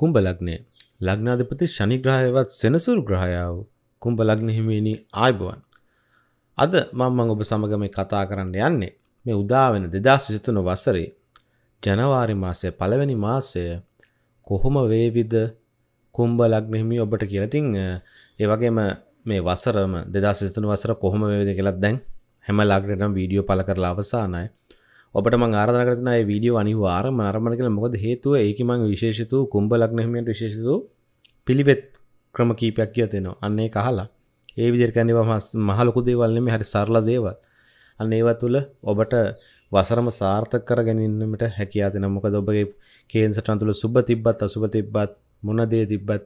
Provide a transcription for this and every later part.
කුම්ඹ ලග්නය ලග්නාධපති ශනිග්‍රහයවත් සෙනසුරු ග්‍රහයාව කුම්ඹ ලග්න හිමිනි ආයිබුවන්. අද මංමං ඔබ සමගම කතා කරන්න යන්නේ මේ උදාවෙන දෙදස් සිතුන වසරේ ජනවාරි මාසය පළවෙනි මාසය කොහොම වේවිද කුම්ඹ ලග්නහිමි ඔබට කියලතින් ඒ වගේම මේ වසරම දෙදා සිතන වසර කොහොම වේද කියලත් දැන් හැම ලග්‍රටම් වීඩියෝ පල කරලා අවසානයි ඔබට ම ආරධන කරන වීඩියෝ අනිවාර මනරමණ කළ මොකද හේතුව ඒක මං විශේෂතු කුම්ඹ ලක්නහමට විශේෂතු පිළිවෙත් ක්‍රම කීපයක් කිය තියෙනවා අන්නේ කහලා ඒ විදිරකැනව මස් මහලොකු දේවල්නෙම හරි සරල දේවල් අන්න ඒවත් තුළ ඔබට වසරම සාර්ථක කර ගැනන්නට හැකියාතින මොකද ඔබගේ කේන්ස ටන්තුළ සුබ තිබ්බත් අසුබ තිබ්බත් මොනදේ තිබ්බත්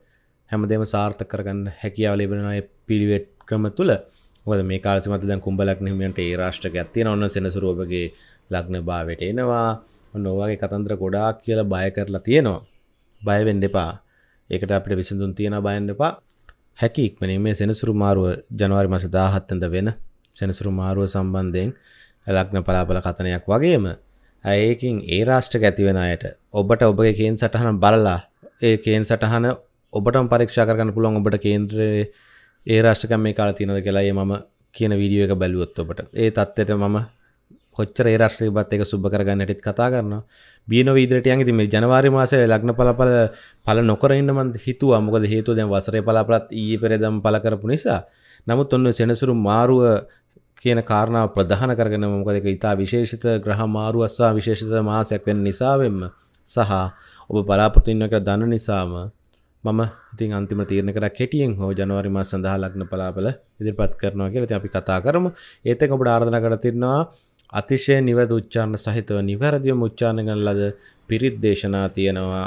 හැමදේම සාර්ථක කරගන්න හැකියාව ලබෙනය පිළිවෙත් ක්‍රම තුළ මේ කාල මත කුම්ඹලක් නිමියන්ට ඒ රාෂ්ටක ඇත්තිය ඔන්න සෙනසුරෝපගේ ලග්න භාවයට එනවා නොවගේ කතන්ත්‍ර ගොඩාක් කියලා බය කරලා තියෙනවා බයවෙන්න එපා ඒකට අපිට විසඳුන් තියෙන බයන්න එපා හැකි ඉක්මනින් මේ සෙනසුරු මාරුව ජනවාරි මස දාහත්තඳ වෙන සෙනසුරු මාරුව සම්බන්ධයෙන් ලග්න පලාපල කතනයක් වගේම ඒකින් ඒ රාෂ්ටක ඇතිවෙන අයට ඔබට ඔබගේ කේන් සටහන බලලා ඒ කේන් සටහන ඔබට පරීක්ෂා කරන්න පුළුවන් ඔබට කේන්ද්‍රයේ ඒ රාෂ්ටකම් මේ කාල තියනද කියලා ඒ මම කියන වීඩියෝ එක බැලුවොත් ඔබට ඒ තත්ත්වයට මම කොච්චර රශ්්‍රීපත් එක සුබ කරගන්නටත් කතා කරන්න බියනො ඉදිරටයන් ඉතිම ජනවාරි මාසය ලක්න පලපල පල නොකරන්නම හිතුවා මොකද හේතු දැන් වසරය පලාපලත් ඒ පෙරදම් පල කරපු නිසා නමුත් ඔන්න සෙනසුරු මාරුව කියන කාරණාව ප්‍රධාන කරගෙන මොකදක ඉතා විශේෂිත ග්‍රහ මාරු අස්සා විශේෂිත මාසයක් වෙන නිසාවෙන්ම සහ ඔබ බලාපොතින්නක දන්න නිසාම මම ඉතින් අන්තිම තීරණ කර කෙටියෙන් හෝ ජනවාරි මාස සඳහා ලග්න පලාපල ඉදිරිපත් කරනවා කියලා ඉතින් අපි කතා කරමු ඒත් එක්ක ඔබට ආරාධනා කරලා තිනවා අතිශය නිවැද උච්චාරණ සහිතව නිවැරදිව මුච්චාණ කරන ලද පිරිත් දේශනා තියෙනවා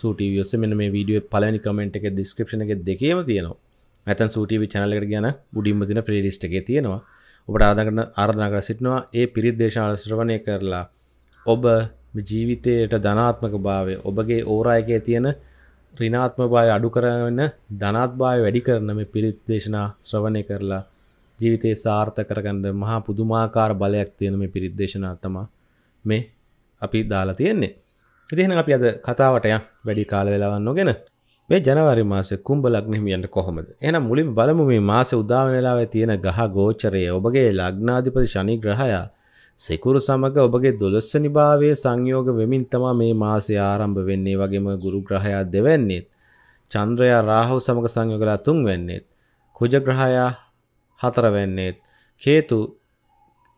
සූටීවි ඔස්ස මෙන්න මේ වීඩියෝ පලනි කමෙන්ට් එක ඩිස්ක්‍රිප්ෂන් එකේ දෙකේම තියෙනවා. නැත්නම් සූටීවි channel එකට ගියා නම් උඩින්ම තියෙන playlist එකේ තියෙනවා. ඔබට ආදාකරන ආරාධනා කර සිටිනවා ඒ පිරිත් දේශනා ශ්‍රවණය කරලා ඔබ ජීවිතයට ධනාත්මක භාවය ඔබගේ ඕරායකය තියෙන රිනාත්ම භාවය අඩු කරන ධනාත්භාවය වැඩි කරන මේ පිරිත් දේශනා ශ්‍රවණය කරලා ජීවිතේ සාර්ථ කරගන්න මහා පුදුමාකාර බලයක් තියෙන මේ පිරිද්දේශනාත්තම මේ අපි දාලා තියෙන්නේ ඉතිහෙන අපි අද කතාවටය වැඩි කාල වෙලාවන්න නොගෙන මේ ජනවරි මාස කුම්ඹ ලග්නහිමියන්ට කොහොමද එන මුලින් බලමු මේ මාස උදාවනලාව තියෙන ගහ ගෝචරය ඔබගේ ලග්නාධිපති ශනි ග්‍රහයා සෙකුරු සමඟ ඔබගේ දොළොස්සනි භාවය සංයෝග වෙමින් තමා මේ මාසය ආරම්භ වෙන්නේ වගේම ගුරු ග්‍රහයා දෙවැන්නේත් චන්ද්‍රයා රාහු සමඟ සංයෝගලා තුන් වෙන්නේත් කුජ ග්‍රහයා හතර වෙන්නේත් කේතු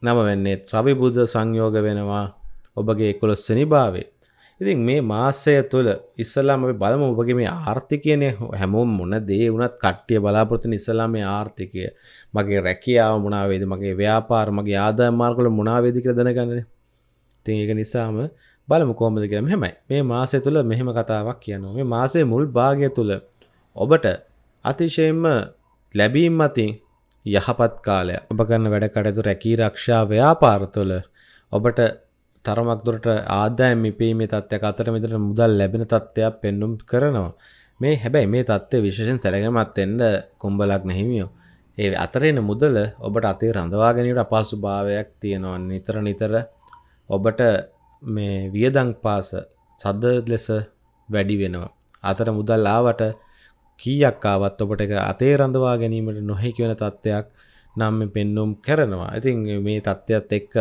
නම වෙන්නේ ත්‍රවිබුද්ධ සංයෝග වෙනවා ඔබගේ එකොළොස්සනි භාවේ. ඉතින් මේ මාසය තුළ ඉස්සලාම බලම ඔබගේ මේ ආර්ථිකයනය හැමෝම් මොන දේ වුනත් කට්ටිය බලාපොරතින ඉස්සලාම ආර්ථිකය මගේ රැකියාව මුණාවේද මගේ ව්‍යාපාර මගේ ආදා මාර්ගල මුණාවේදික දැනගන්න තින් එක නිසාම බලම කෝමද කරම හැමයි මේ මාසය තුළ මෙහෙම කතාවක් කියනවා මේ මාසේ මුල් භාගය තුළ ඔබට අතිශයෙන්ම ලැබීම් මතින් යහපත් කාලය ඔබ කරන වැඩ කටයුතු රැකී රක්ෂා ව්‍යාපාරතුල ඔබට තරමක් දුරට ආදායම් මිපීමේ තත්ත්වයක් අතර මෙතන මුදල් ලැබෙන තත්ත්වයක් පෙන්නුම් කරනවා. මේ හැබැයි මේ தත්ත්වය විශේෂයෙන් සැලකීමත් වෙන්න කුඹලක් නැහිමියෝ. ඒ අතරේන මුදල ඔබට අතේ රඳවා ගැනීමට අපහසුභාවයක් තියෙනවා. නිතර නිතර ඔබට මේ වියදම් පාස සද්ද ලෙස වැඩි වෙනවා. අතර මුදල් ආවට කීයක් ආවත් ඔබට එක අතේ රඳවා ගැනීමට නොහැකි වෙන තත්ත්වයක් නම් පෙන්නුම් කරනවා. ඉතින් මේ තත්ත්වයත් එක්ක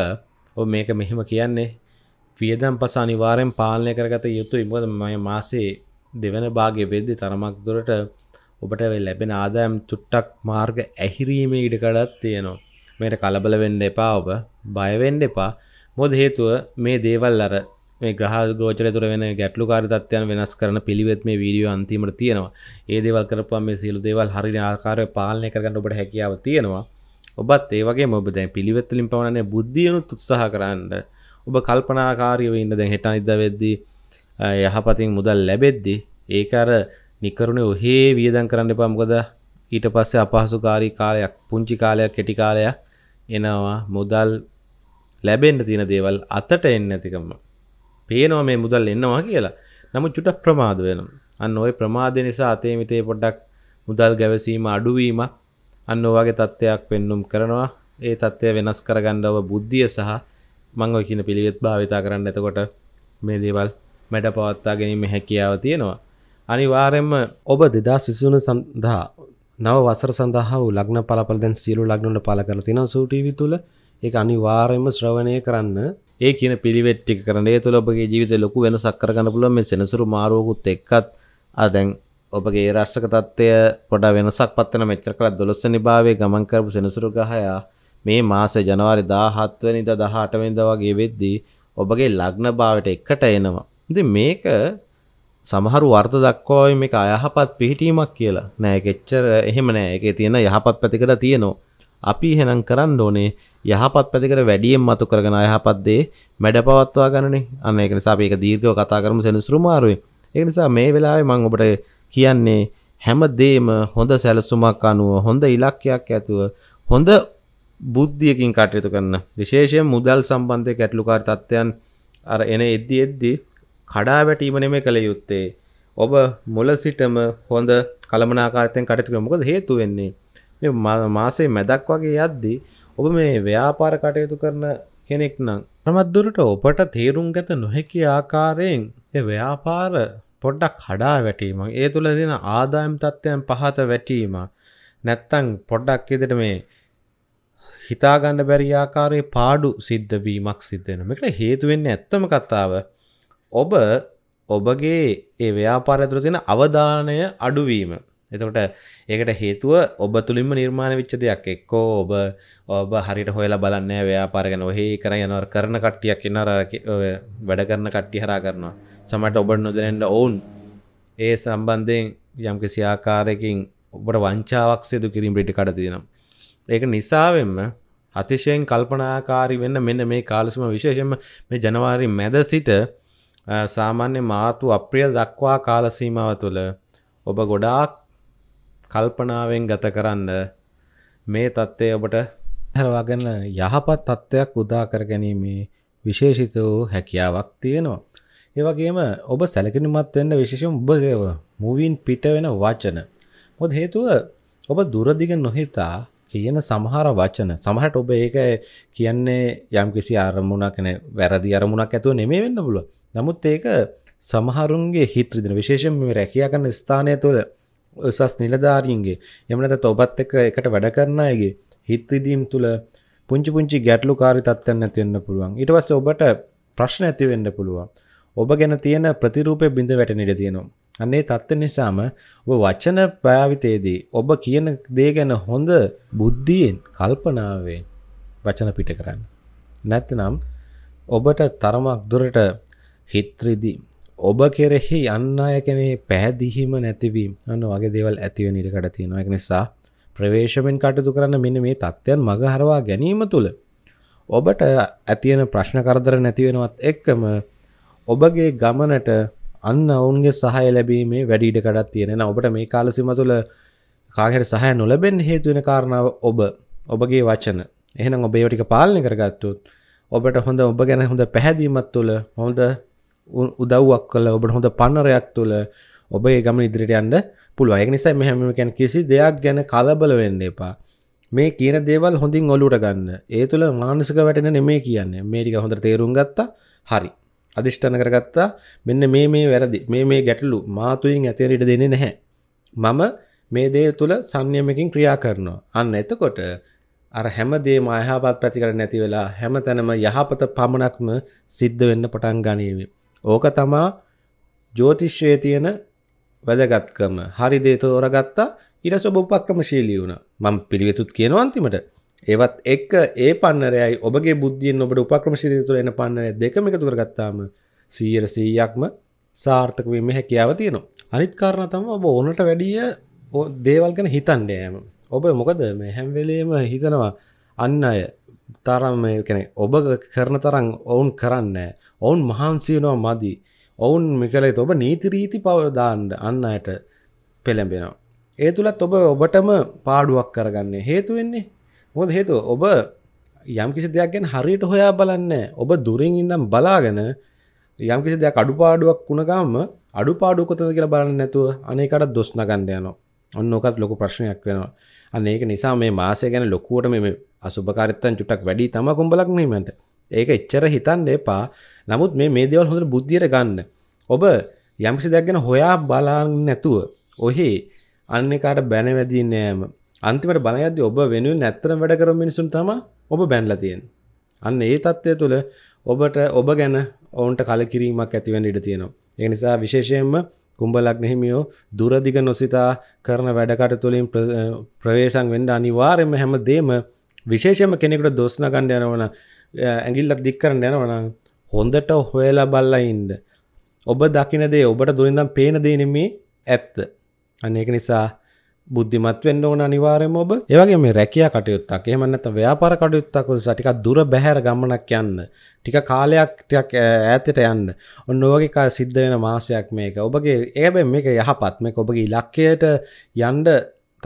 ඔ මේක මෙහෙම කියන්නේ වියදම් පස අනිවාරයෙන් පාලනය කරගත යුතුයි මොකද මය මාසේ දෙවන භාගය වෙද්දි තරමක් දුරට ඔබට ලැබෙන ආදායම් චුට්ටක් මාර්ග ඇහිරීමේ ඉඩකඩත් තියෙනවා. මේට කලබල වෙන්න එපා ඔබ බයවෙන්න එපා මොද හේතුව මේ දේවල් අර මේ ග්‍රහ ගෝචරය තුර වෙන ගැටලු කාරිතත්වයන් වෙනස් කරන පිළිවෙත් මේ වීඩියෝ අන්තිමට තියෙනවා ඒ දේවල් කරපුවා මේ සියලු දේවල් හරි ආකාරය පාලනය කරගන්න ඔබට හැකියාව තියෙනවා ඔබත් ඒ වගේ ඔබ දැන් පිළිවෙත්වලින් පවණන්නේ බුද්ධියනුත් උත්සාහ කරන්න ඔබ කල්පනාකාරීව ඉන්න දැන් හෙට අනිද්දා වෙද්දී යහපතින් මුදල් ලැබෙද්දී ඒක අර නිකරුණේ ඔහේ වියදම් කරන්න එපා මොකද ඊට පස්සේ අපහසුකාරී කාලයක් පුංචි කාලයක් කෙටි කාලයක් එනවා මුදල් ලැබෙන්න තියෙන දේවල් අතට එන්නේ නැතිකම පේනවා මේ මුදල් එන්නවා කියලා නමු චුට ප්‍රමාද වෙනම් අන්න ඔය ප්‍රමාදය නිසා අතේ මිතේ පොඩ්ඩක් මුදල් ගැවසීම අඩුවීම අන්න ඔවාගේ තත්ත්වයක් පෙන්නුම් කරනවා ඒ තත්ත්වය වෙනස් කරගණ්ඩව බුද්ධිය සහ මං ඔය කියන පිළිවෙත් භාවිතා කරන්න එතකොට මේ දේවල් මැඩ පවත්තා ගැනීම හැකියාව තියෙනවා අනිවාරෙන්ම ඔබ දෙදා සිසුන සඳහා නව වසර සඳහා ලග්න පලපල දැන් සියලු ලග්නට පල කරතින සූටීවි තුළ ඒ අනිවාරයම ශ්‍රවණය කරන්න ඒ කියන පිළිවෙට්ටි කරනේ තුළ ඔබගේ ජීවිත ලොකු වෙන සක්කරගන්න පුළුව මේ සෙනසුරු මාරුවකුත් එක්කත් අදැන් ඔබගේ රශ්ක තත්වය පොඩ වෙනසක් පත්වන මෙච්චර කළ දොළොස්ස නිභාවේ ගමන්කරපු සෙනසුරු ගහයා මේ මාස ජනවාරි දාහත්වනිද දහටවෙද වගේ වෙද්දී ඔබගේ ලග්න භාවට එක්කට එනවා. ඉති මේක සමහරු වර්ත දක්වාව මේ අයහපත් පිහිටීමක් කියලා නෑ එච්චර එහෙම නෑ එක තියෙන යහපත් පැතිකට තියෙනවා. අපි හෙනම් කරන්න ඕනේ යහපත් පැතිකට වැඩියෙන් මතු කරගෙන යහපත්දේ මැඩ පවත්වා ගණනේ අන්න ඒක නිසා අපි ඒක දීර්ඝව කතා කරමු සෙනසුරු මාරුවේ ඒක නිසා මේ වෙලාවේ මම ඔබට කියන්නේ හැමදේම හොඳ සැලසුමක් අනුව හොඳ ඉලක්කයක් ඇතුව හොඳ බුද්ධියකින් කටයුතු කරන විශේෂයෙන් මුදල් සම්බන්ධය ගැටලුකාර තත්ත්වයන් අර එන එද්දි එද්දි කඩා වැටීම නෙමෙයි කළ යුත්තේ ඔබ මුල සිටම හොඳ කළමනාකාරයෙන් කටයුතු කරන මොකද හේතු වෙන්නේ මේ මාසේ මැදක් වගේ යද්දී ඔබ මේ ව්‍යාපාර කටයුතු කරන කෙනෙක් නම් ප්‍රමත්දුරට ඔබට තේරුම් ගත නොහැකි ආකාරයෙන් ව්‍යාපාර පොඩ්ඩක් හඩා වැටීම ඒ තුළ දෙන ආදායම් තත්ත්වයන් පහත වැටීම නැත්තං පොඩ්ඩක් ඉදට මේ හිතාගන්න බැරි ආකාරයේ පාඩු සිද්ධ වීමක් සිද්ධෙන මේකට හේතුවෙන්න ඇත්තම කතාව ඔබ ඔබගේ ඒ ව්‍යාපාරඇතුර තියෙන අවධානය අඩුවීම එතකොට ඒකට හේතුව ඔබ තුළින්ම නිර්මාණ විච්ච දෙයක් එක්කෝ ඔබ ඔබ හරිට හොයලා බලන්න ව්‍යාපාරගෙන ඔහහි කර යනව කරන කට්ටියක් ඉන්න වැඩ කරන කට්ටි හරා කරනවා සමට ඔබට නොදරෙන්ට ඔවුන් ඒ සම්බන්ධයෙන් යම් කිසි ආකාරයකින් ඔබට වංචාවක් සේදු කිරින් පිටි කඩ තියෙනම් ඒක නිසාවෙන්ම අතිශයෙන් කල්පනාකාරි වෙන්න මෙන්න මේ කාලසම විශේෂම මේ ජනවාරි මැද සිට සාමාන්‍ය මාතු අප්‍රියල් දක්වා කාලසීමාව තුළ ඔබ ගොඩාක් කල්පනාවෙන් ගත කරන්න මේ தත්ත්වය ඔබට හරවාගෙන යහපත් தත්ත්වයක් උදා කර ගැනීමේ විශේෂිත වූ හැකියාවක් තියෙනවා. ඒ වගේම ඔබ සැලකිලිමත් වෙන්න විශේෂයෙන් ඔබ මුවින් පිට වෙන වචන. මොකද හේතුව ඔබ දුරදිග නොහිතා කියන සමහර වචන සමහරට ඔබ ඒක කියන්නේ යම්කිසි අරමුණක් නේ වැරදි අරමුණක් ඇතුව නෙමෙයි වෙන්න පුළුවන්. නමුත් ඒක සමහරුන්ගේ හිත රිදෙන විශේෂයෙන්ම රැකියා කරන ස්ථානය තුළ උසස් නිලධාරීන්ගේ එමනත ඔබත් එක එකට වැඩ කරන අයගේ හිත්විදීම් තුළ පුංචි පුංචි ගැටලු කාරි තත්ත්වන්න තියන්න පුළුවන් ඉට පස්ස ඔබට ප්‍රශ්න ඇතිවෙන්න පුළුවන් ඔබ ගැන තියෙන ප්‍රතිරූපය බිඳ වැටනිට තියෙනවා අන්නේ තත්ත්ව නිසාම ඔබ වචන පාවිතයේදී ඔබ කියන දේ ගැන හොඳ බුද්ධියෙන් කල්පනාවෙන් වචන පිට කරන්න නැත්නම් ඔබට තරමක් දුරට හිත්‍රදීම් ඔබ කෙරෙහි යන්න අය කෙනේ පැහැදිහිම නැතිවීම අන්න වගේ දේවල් ඇතිව නිරකට තියෙනවා එක නිසා ප්‍රවේශමෙන් කටයුතු කරන්න මෙන්න මේ තත්ත්වයන් මග හරවා ගැනීම තුළ ඔබට ඇතියෙන ප්‍රශ්න කරදර නැතිවෙනවත් එක්කම ඔබගේ ගමනට අන්න ඔවුන්ගේ සහය ලැබීමේ වැඩිඩ කඩත් තියෙනෙන ඔබට මේ කාලසිම තුළ කාහෙර සහය නොලබෙන් හේතුවෙන කාරණාව ඔබ ඔබගේ වචන එහෙනම් ඔබේ ටික පාලනය කරගත්තුත් ඔබට හොඳ ඔබ ගැන හොඳ පැහැදීමත් තුළ හොඳ උදව්වක් කල ඔබට හොඳ පන්නරයක් තුළ ඔබ ඒ ගම ඉදිරිට යන්න පුළුව එක නිසා මෙහැමකැන් කිසි දෙයක් ගැන කලබල වෙන්න එපා මේ කියන දේවල් හොඳින් ඔලුට ගන්න ඒ තුළ මානසික වැටෙන නෙමේ කියන්නේ මේටික හොඳ තේරුම් ගත්තා හරි අධිෂ්ඨන කරගත්තා මෙන්න මේ මේ වැරදි මේ මේ ගැටලු මාතුයින් ඇතේරට දෙන්නේ නැහැ මම මේ දේ තුළ සංයමකින් ක්‍රියා කරනවා අන්න එතකොට අර හැම දේ මයහාපත් පැතිකර නැති වෙලා හැම තැනම යහපත පමණක්ම සිද්ධ වෙන්න පටන් ගනීවී ඕක තමා ජෝතිෂ්‍යයේ තියෙන වැදගත්කම. හරි දේ තෝරගත්තා ඊට සොබ උපක්‍රමශීලී වුණා. මම පිළිවෙතුත් කියනවා අන්තිමට. ඒවත් එක්ක ඒ පන්නරයයි ඔබගේ බුද්ධියෙන් ඔබට උපක්‍රමශීලී තුළ එන පන්නරය දෙකම එකතු කරගත්තාම 100%ක්ම සාර්ථක වීමේ හැකියාව තියෙනවා. අනිත් කාරණා තමයි ඔබ ඕනට වැඩිය දේවල් ගැන හිතන්නේ. ඔබ මොකද මේ හැම වෙලේම හිතනවා අන්න අය තරම් කැනෙ ඔබ කරන තරම් ඔවුන් කරන්න ඔවුන් මහන්සියනවා මදි ඔවුන් මිකලේ ඔබ නීතිරීති පවදාන්ඩ අන්න අයට පෙළඹෙනවා. ඒ තුළත් ඔබ ඔබටම පාඩුවක් කරගන්නේ හේතු වෙන්නේ මොද හේතු ඔබ යම්කිසි දෙයක් ගැන හරියට හොයා බලන්න ඔබ දුරින් ඉඳම් බලාගෙන යම්කිසි දෙයක් අඩුපාඩුවක් වුණගාම අඩුපාඩු කොතද කියලා බලන්න නැතුව අනේකට දොස්නගන්න යනවා ඔන්න ඕකත් ලොකු ප්‍රශ්නයක් වෙනවා අන්න ඒක නිසා මේ මාසය ගැන ලොකුවට මේ අසුභකාරීත්වයන් චුට්ටක් වැඩි තමයි කුඹලක් නෙමෙයිමන්ට. ඒක එච්චර හිතන්න එපා. නමුත් මේ මේ දේවල් හොඳට බුද්ධියට ගන්න. ඔබ යම්කිසි දෙයක් ගැන හොයා බලන්නේ නැතුව ඔහි අන්න එකාට බැනවැදී නෑම අන්තිමට බන යද්දී ඔබ වෙනුවෙන් ඇත්තටම වැඩ කරන මිනිසුන් තමයි ඔබ බැනලා තියෙන්නේ. අන්න ඒ தත්ත්වය තුළ ඔබට ඔබ ගැන ඔවුන්ට කලකිරීමක් ඇති වෙන්න ඉඩ තියෙනවා. ඒ නිසා විශේෂයෙන්ම කුම්ඹලක් නෙහිමියෝ දුරදිග නොසිතා කරන වැඩකට තුළින් ප්‍රවේශන් වෙන්ඩ අනිවාරයම හැම දේම විශේෂම කෙනෙකුට දොස්නකණ්ඩ යනවන ඇගිල්ලක් දික් කරන්න යනවන හොඳට හොයලා බල්ලයින්ද. ඔබ දකිනදේ ඔබට දුරින්දම් පේන දේනෙමේ ඇත්ත. අන්න ඒක නිසා බුද්ධිමත් වෙන්න ඕන අනිවාර්යයෙන්ම ඔබ. ඒ වගේ මේ රැකියා කටයුත්තක් එහෙම නැත්නම් ව්‍යාපාර කටයුත්තක් උදෙසා ටිකක් දුර බැහැර ගමනක් යන්න ටික කාලයක් ටිකක් ඈතට යන්න ඔන්න ඔවගේ සිද්ධ වෙන මාසයක් මේක ඔබගේ ඒබැ මේක යහපත් මේක ඔබගේ ඉලක්කයට යන්ඩ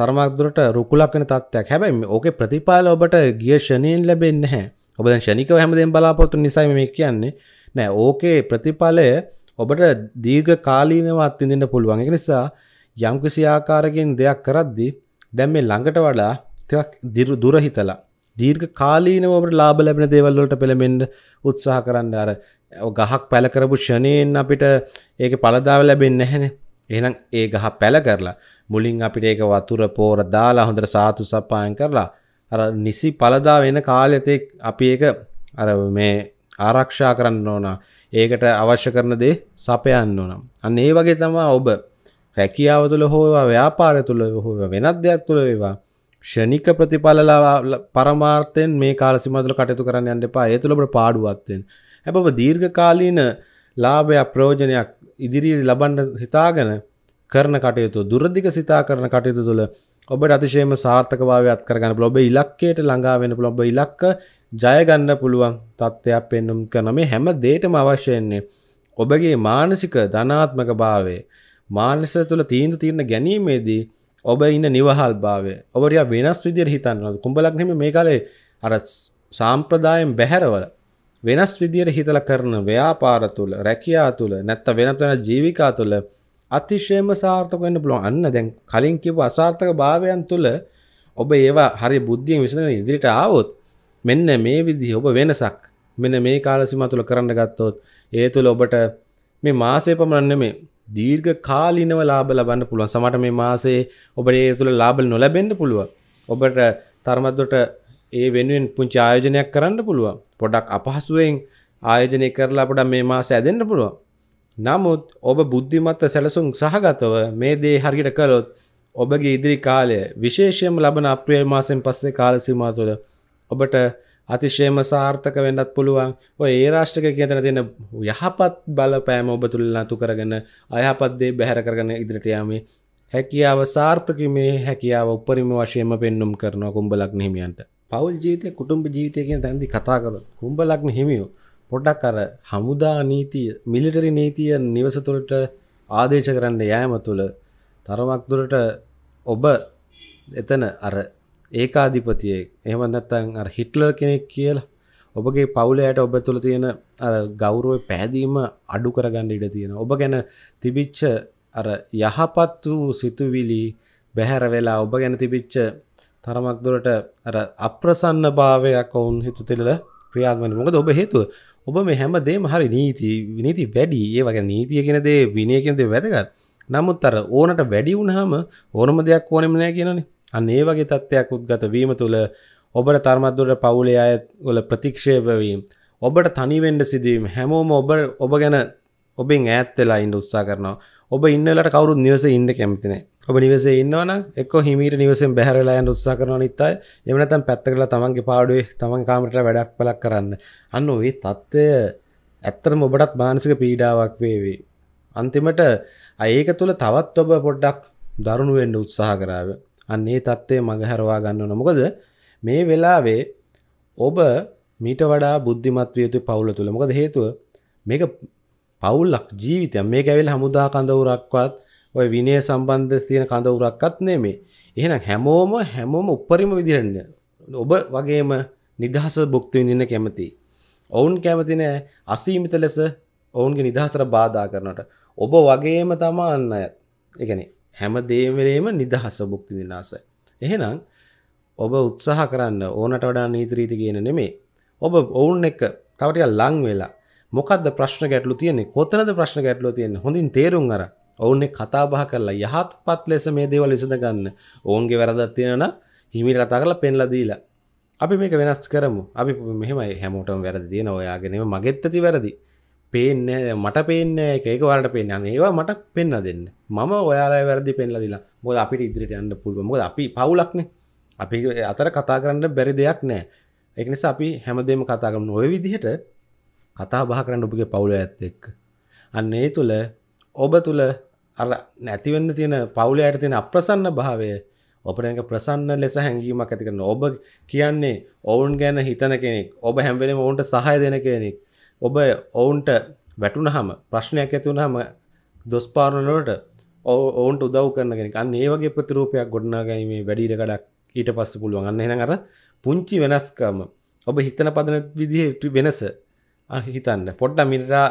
තරමක්දුරට රුකුලක් වෙන තත්ත්වයක් හැබැයි ඕකේ ප්‍රතිපාල ඔබට ගිය ෂණයෙන් ලැබෙන්නේ නැහැ ඔබ දැන් ෂණිකව හැමදේම බලාපොරොත්තු නිසා මේ කියන්නේ නෑ ඕකේ ප්‍රතිඵලය ඔබට දීර්ඝ කාලීනව අත්විඳින්න පුළුවන් ඒක නිසා යම්කිසි ආකාරකින් දෙයක් කරද්දී දැන් මේ ළඟට වඩා ටිකක් දුර හිතලා දීර්ඝ කාලීනව අපට ලාභ ලැබෙන දේවල් වලට පෙළඹෙන්න උත්සාහ කරන්න අර ගහක් පැල කරපු ෂණයෙන් අපිට ඒක පළදාව ලැබෙන්නේ නැහනේ. එහෙනම් ඒ ගහ පැල කරලා මුලින් අපිට ඒක වතුර පෝර දාලා හොඳට සාතු සප්පායම් කරලා අර නිසි පළදාව එන කාලෙත් අපි ඒක අර මේ ආරක්ෂා කරන්න ඕන. ඒකට අවශ්‍ය කරන දේ සපයන්න ඕන. අන්න ඒ වගේ තමයි ඔබ රැකියාව තුළ හෝවා ව්‍යාපාර තුළ හෝ වෙනත් දෙයක් තුළ වේවා ෂණික ප්‍රතිඵල පරමාර්ථයෙන් මේ කාලසිමතුල කටයුතු කරන්න යන්න එපා ඒ තුළ අපට පාඩුවක් වෙන. හැබැයි දීර්ඝකාලීන ලාභයක් ප්‍රයෝජනයක් ඉදිරියේ ලබන්න හිතාගෙන කරන කටයුතු දුරදිග සිතා කරන කටයුතු තුළ ඔබට අතිශයම සාර්ථකභාවයක් කරගන්න ඔබ ඉලක්කයට ළඟා වෙන්න පුළුවන් ඔබ ඉලක්ක ජය ගන්න පුළුවන් තත්ත්වයක් පෙන්වන්න කරන මේ හැම දෙයකම අවශ්‍ය වෙන්නේ ඔබගේ මානසික ධනාත්මක භාවය මානසය තුළ තීන්දු තීරණ ගැනීමේදී ඔබ ඉන්න නිවහල් භාවය ඔබට වෙනස් විදියට හිතන්න කුඹලක් නෙමෙයි මේ කාලේ අර සාම්ප්‍රදායෙන් බැහැරවල වෙනස් විදියට හිතලා කරන ව්‍යාපාර තුළ රැකියා තුළ නැත්නම් වෙනත් වෙනත් ජීවිකා තුළ අතිශයම සාර්ථක වෙන්න පුළුවන්. අන්න දැන් කලින් කිව්ව අසාර්ථක භාවයන් තුළ ඔබ ඒවා හරි බුද්ධියෙන් විසඳගෙන ඉදිරියට ආවොත් මෙන්න මේ විදිහ ඔබ වෙනසක් මෙන්න මේ කාල සීමා තුළ කරන්න ගත්තොත් ඒ තුළ ඔබට මේ මාසෙ පමණ නෙමෙයි දීර්ඝ කාලිනව ලාබ ලබන්න පුළුවන් සමට මේ මාසේ ඔබට ඒ තුළ ලාබල් නොලැබෙන්ඩ පුළුව ඔබට තර්මත්දොට ඒ වෙනුවෙන් පුංචි ආයෝජනයක් කරන්න පුළුව පොඩක් අපහසුවෙන් ආයෝජනය කරලා අපට මේ මාස ඇදෙන්න්න පුළුව නමුත් ඔබ බුද්ධිමත්ත සැලසුම් සහගතව මේ දේ හරිට කළොත් ඔබගේ ඉදිරි කාලය විශේෂයම ලබන අප්‍රියල් මාසෙන් පස්සේ කාලසීමා තුළ ඔබට අතිශයම සාර්ථක වෙන්නත් පුළුවන් ඔය ඒ රාෂ්ට්‍රක කියතන තියෙන යහපත් බලපෑම ඔබ තුළ නතු කරගෙන අයහපත්දේ බැහැර කරගෙන ඉදිරිට යාමේ හැකියාව සාර්ථකීමේ හැකියාව උපරිම වශයෙන්ම පෙන්නුම් කරනවා කුම්ඹලක්න හිමියන්ට පවුල් ජීවිතය කුටුම්ඹ ජීවිතය කියන තැනදි කතා කරොත් කුම්ඹලක්න හිමියෝ පොඩක් අර හමුදා නීතිය මිලිටරි නීතිය නිවස තුළට ආදේශ කරන්න යෑම තුළ තරමක් දුරට ඔබ එතන අර ඒකාධිපතියෙක් එහෙම නැත්නම් අර හිට්ලර් කෙනෙක් කියලා ඔබගේ පවුලයට ඔබ තුළ තියෙන ගෞරුව පැහැදීම අඩු කරගන්න ඉඩ තියෙන ඔබ ගැන තිබිච්ච අර යහපත් වූ සිතුවිලි බැහැර වෙලා ඔබ ගැන තිබිච්ච තරමක් දුරට අර අප්‍රසන්න භාවයක් ඔවුන් හිතු තිෙල ක්‍රියාත්මන මොකද ඔබ හේතුව ඔබ මේ හැම දේ මහරි නීති විනිති වැඩි ඒ වගේ නීතිය කියෙන දේ විනය කියෙනද වැදගත් නමුත් අර ඕනට වැඩි වුණහම ඕනම දෙයක් ඕනෙමනෑ කියනනේ අන්න ඒ වගේ තත්ත්වයක් උද්ගත වීම තුළ ඔබට තර්මත්දුරට පවුලේ අය වල ප්‍රතික්ෂේපවීම ඔබට තනිවෙන්ඩ සිදුවීම හැමෝම ඔබ ඔබ ගැන ඔබෙන් ඇත්තලා ඉන්ඩ උත්සා කරනවා ඔබ ඉන්නලට කවරු නිවස ඉන්න කැමතිනේ ඔබ නිවසේ ඉන්නවන එක් හිමීට නිවසෙන් බැහරලායන් උත්සා කරන නිත්තයි එමනතන් පැත්ත කරලා තමන්ගේ පාඩුවේ තමන් කාමට වැඩක් පලක් කරන්න අන්න ඔේ තත්ත්වය ඇත්තරම ඔබටත් මානසික පීඩාවක් වේවේ. අන්තිමට අඒක තුළ තවත් ඔබ පොඩ්ඩක් දරුණුවෙන්ඩ උත්සාහ කරාව අන්නේ තත්ත්වය මඟහැරවා ගන්නවන මොකද මේ වෙලාවේ ඔබ මීට වඩා බුද්ධිමත්ව යුතු පවුල තුළ මොකද හේතුව මේක පවුල්ලක් ජීවිතය මේ ඇවිල් හමුදා කඳවුරක්වත් ඔය විනය සම්බන්ධ තියෙන කඳවුරක්වත් නෙමේ එහෙනම් හැමෝම හැමෝම උපරිම විදිරන්න ඔබ වගේම නිදහස බොක්තු විඳන්න කැමති ඔවුන් කැමති නෑ අසීමිත ලෙස ඔවුන්ගේ නිදහසර බාධා කරනට ඔබ වගේම තමා අන්න අයත් එකනේ හැම දේවලේම නිදහස භුක්ති විඳිනාසයි. එහෙනම් ඔබ උත්සාහ කරන්න ඕනට වඩා නීති රීති කියන නෙමේ. ඔබ ඔවුන් එක තව ටිකක් ලං වෙලා මොකද්ද ප්‍රශ්න ගැටලු තියෙන්නේ? කොතනද ප්‍රශ්න ගැටලු තියෙන්නේ? හොඳින් තේරුම් අරන් ඔවුන්නේ කතා බහ කරලා යහපත් ලෙස මේ දේවල් විසඳ ගන්න. ඔවුන්ගේ වැරදක් තියෙනවා නම් හිමිට කතා කරලා පෙන්ලා දීලා අපි මේක වෙනස් කරමු අපි මෙහෙමයි හැමෝටම වැරදි තියෙන ඔයාගෙනම මගෙත් ඇති වැරදි පේන්න මට පේන්න එකකවලට පෙන්න්න ඒවා මට පෙන්න්න දෙන්න මම ඔයාලා වැරදි පෙන්ල දිලා බොද අපිට ඉදිරිට යන්න පුළුව මොද අපි පවුලක්න අපි අතර කතා කරන්න බැරි දෙයක් නෑ එකනිසා අපි හැමදේම කතා කරන ඔය විදිහට කතා බහ කරන්න ඔබගේ පවුල ඇත්ත එක්ක අන්න ඒ තුළ ඔබ තුළ අර නැතිවෙන්න තියෙන පවුල ඇයට තියෙන අප්‍රසන්න භාවය ඔපරක ප්‍රසන්න ලෙස හැඟීමක් ඇතිකරන ඔබ කියන්නේ ඔවුන් ගැන හිතන කෙනෙක් ඔබ හැම්වෙලම ඔවුන්ට සහය දෙන කෙනෙක් ඔබ ඔවුන්ට වැටුනහම ප්‍රශ්නයක් ඇතිවුණහම දොස්පාරණලට ඔවුන්ට උදව් කරනගෙන අන්න ඒ වගේ ප්‍රතිරූපයක් ගොඩනා ගැනීමේ වැඩිට කඩක් ඊට පස්ස පුළුවන් අන්න එන අර පුංචි වෙනස්කම ඔබ හිතන පදන විදිහ වෙනස හිතන්න පොඩ්ඩ මිරා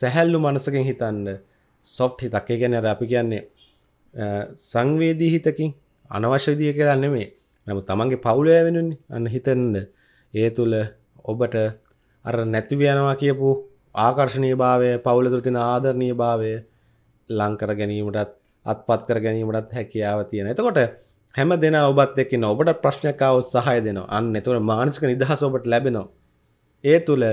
සැහැල්ලු මනසකින් හිතන්න සොප් හිතක් ගැන අර අපි කියන්නේ සංවේදී හිතකින් අනවශ්‍යදිය කියලන්න මේ නමු තමන්ගේ පවුලය වෙනුන්නේ අන්න හිතන්න ඒ තුළ ඔබට අර නැතිව යනවා කියපු ආකර්ශණය භාවය පවුලතුර තින ආදරණය භාවය ලංකර ගැනීමටත් අත්පත් කර ගැනීමටත් හැකියාව තියෙන එතකොට හැම දෙෙන ඔබත් එක්ක ඔබට ප්‍රශ්නකාව සහය දෙනවා අන්න තුළ මානසික නිදහස ඔබට ලැබෙනවා ඒ තුළ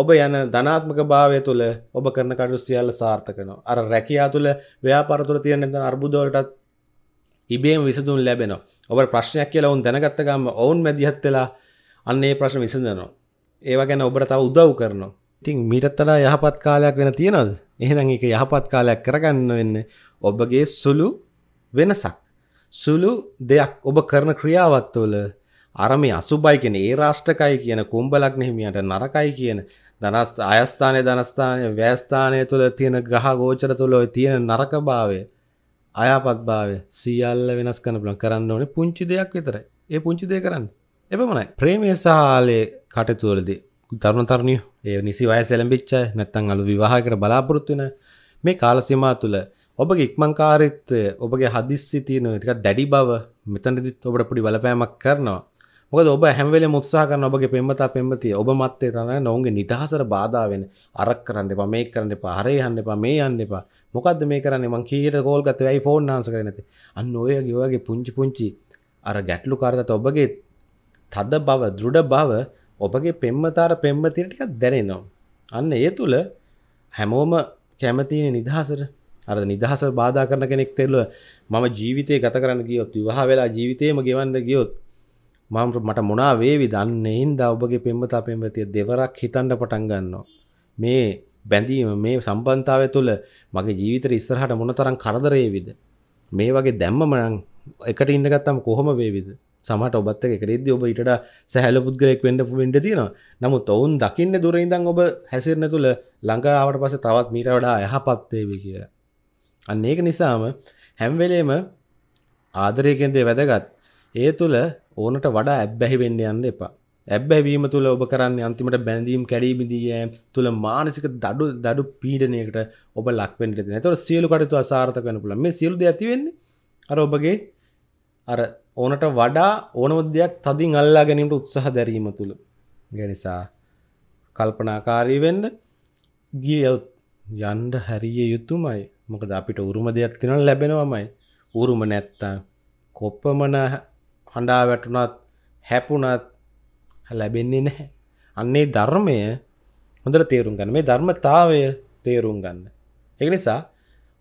ඔබ යන ධනාත්මක භාවය තුළ ඔබ කරන කටු සියල්ල සාර්ථකනවා අර රැකයා තුළ ව්‍යාපර තුළ තියෙන ද අර්බුදවලටත් ඉබේම විසඳුන් ලැබෙනවා ඔබ ප්‍රශ්නයක් කියලා ඔවුන් දැනගත්තගම ඔවුන් මැදිහත් වෙලා අන්නේ ප්‍රශ්න විසඳනවා ඒව ගැන ඔබට තව උදව් කරනවා ඉතින් මීටත්තලා යහපත් කාලයක් වෙන තියෙනද එහෙනම් එක යහපත් කාලයක් කරගන්න වෙන්න ඔබගේ සුළු වෙනසක් සුළු දෙයක් ඔබ කරන ක්‍රියාවත් තුළ අරම අසුබයි කියෙන ඒ රාෂ්ටකයි කියන කුම්ඹලක් නෙහිමියට නරකයි කියන දනස් අයස්ථානය ධනස්ථානය ව්‍යස්ථානය තුළ තියෙන ග්‍රහ ගෝචර තුළ තියෙන නරකභාවය අයපත්භාවය සියල්ල වෙනස් කන පුළන් කරන්න ඕනේ පුංචි දෙයක් විතර ඒ පුංචි දෙය කරන්න එබමනයි ප්‍රේමය සාලේ කටතුවලද තරුණ තරණය ඒ නිසි වය සැලම්පිච්ච නැත්තන් අලු විවාහකට බලාපොරොත්තුවන මේ කාලසිමා තුළ ඔබගේ ඉක්මංකාරිත්වය ඔබගේ හදිස්සි තියන ටික දැඩි බව මෙතනදිත් ඔබට පොඩි බලපෑමක් කරනවා මොකද ඔබ හැමවෙල මුත්සා කරන ඔබගේ පෙම්මතා පෙම්මති ඔබ මත්තේ තන නොවන්ගේ නිදහසර බාධාවෙන අරක් කරන්න එපා මේ කරන්න එපා හරේ හන්න එපා මේ යන්න එපා මොකද මේ කරන්න මං කීට කෝල් ගත යි ෆෝන් නාන්ස කරනති අන්න ඔය ගවගේ පුංචි පුංචි අර ගැටලු කාරගත ඔබගේ තද බව දෘඩ බව ඔබගේ පෙම්මතාර පෙම්මතිරටික දැනෙනවා. අන්න ඒ තුළ හැමෝම කැමතියෙන නිදහසර අර නිදහස බාධා කරන කෙනෙක් තෙල්ල මම ජීවිතය ගත කරන්න ගියොත් විවාහ වෙලා ජීවිතයම ගෙවන්න ගියොත් මම මට මොනා වේවි දන්නේ හින්දා ඔබගේ පෙම්මතා පෙම්වතිය දෙවරක් හිතන්න පටන් ගන්නවා මේ බැඳීම මේ සම්බන්ධතාවය තුළ මගේ ජීවිතේ ඉස්සරහට මොනතරම් කරදර වේවිද මේ වගේ දැම්මම නම් එකට ඉන්න ගත්තම කොහොම වේවිද සමට ඔබත් එකරෙද ඔබ ඉට සැහල පුද්ගලෙක් වඩ පෙන්ඩ තියෙන නමුත් ඔවුන් දකින්න දුරයිඉදන් ඔබ හැසිරන තුළ ලංකාවට පස තවත් මීට වඩා යහපත්තේව කිය අන්න ඒක නිසාම හැම්වෙලේම ආදරයකෙන්දේ වැදගත් ඒ තුළ ඕනට වඩා ඇබ්බැහි වෙන්න යන්න එපා ඇබ්බැවීම තුළ ඔබ කරන්න අන්තිමට බැඳීම් කැඩීමිදිය තුළ මානසික දඩු දඩු පීඩනයකට ඔබ ලක්වෙන්ට තොර සියලු කටතු අසාර්ථකන පුළ මේ සියලු ඇතිවෙන්නේ අර ඔබගේ අර ඕනට වඩා ඕනොදයක් තදින් අල්ලා ගැනීමට උත්සාහ දැරීම තුළ ගැනිසා කල්පනාකාරී වෙන්න ගියත් යන්ඩ හැරිය යුතුමයි මොකද අපිට උරුම දෙයක් තින ලැබෙනවමයි උරුම නැත්තා කොප්පමන හඬා වැටුනත් හැපුනත් ලැබෙන්නේ නැහැ අන්නේ ධර්මය හොඳට තේරුම් ගන්න මේ ධර්මතාවය තේරුම් ගන්න එක නිසා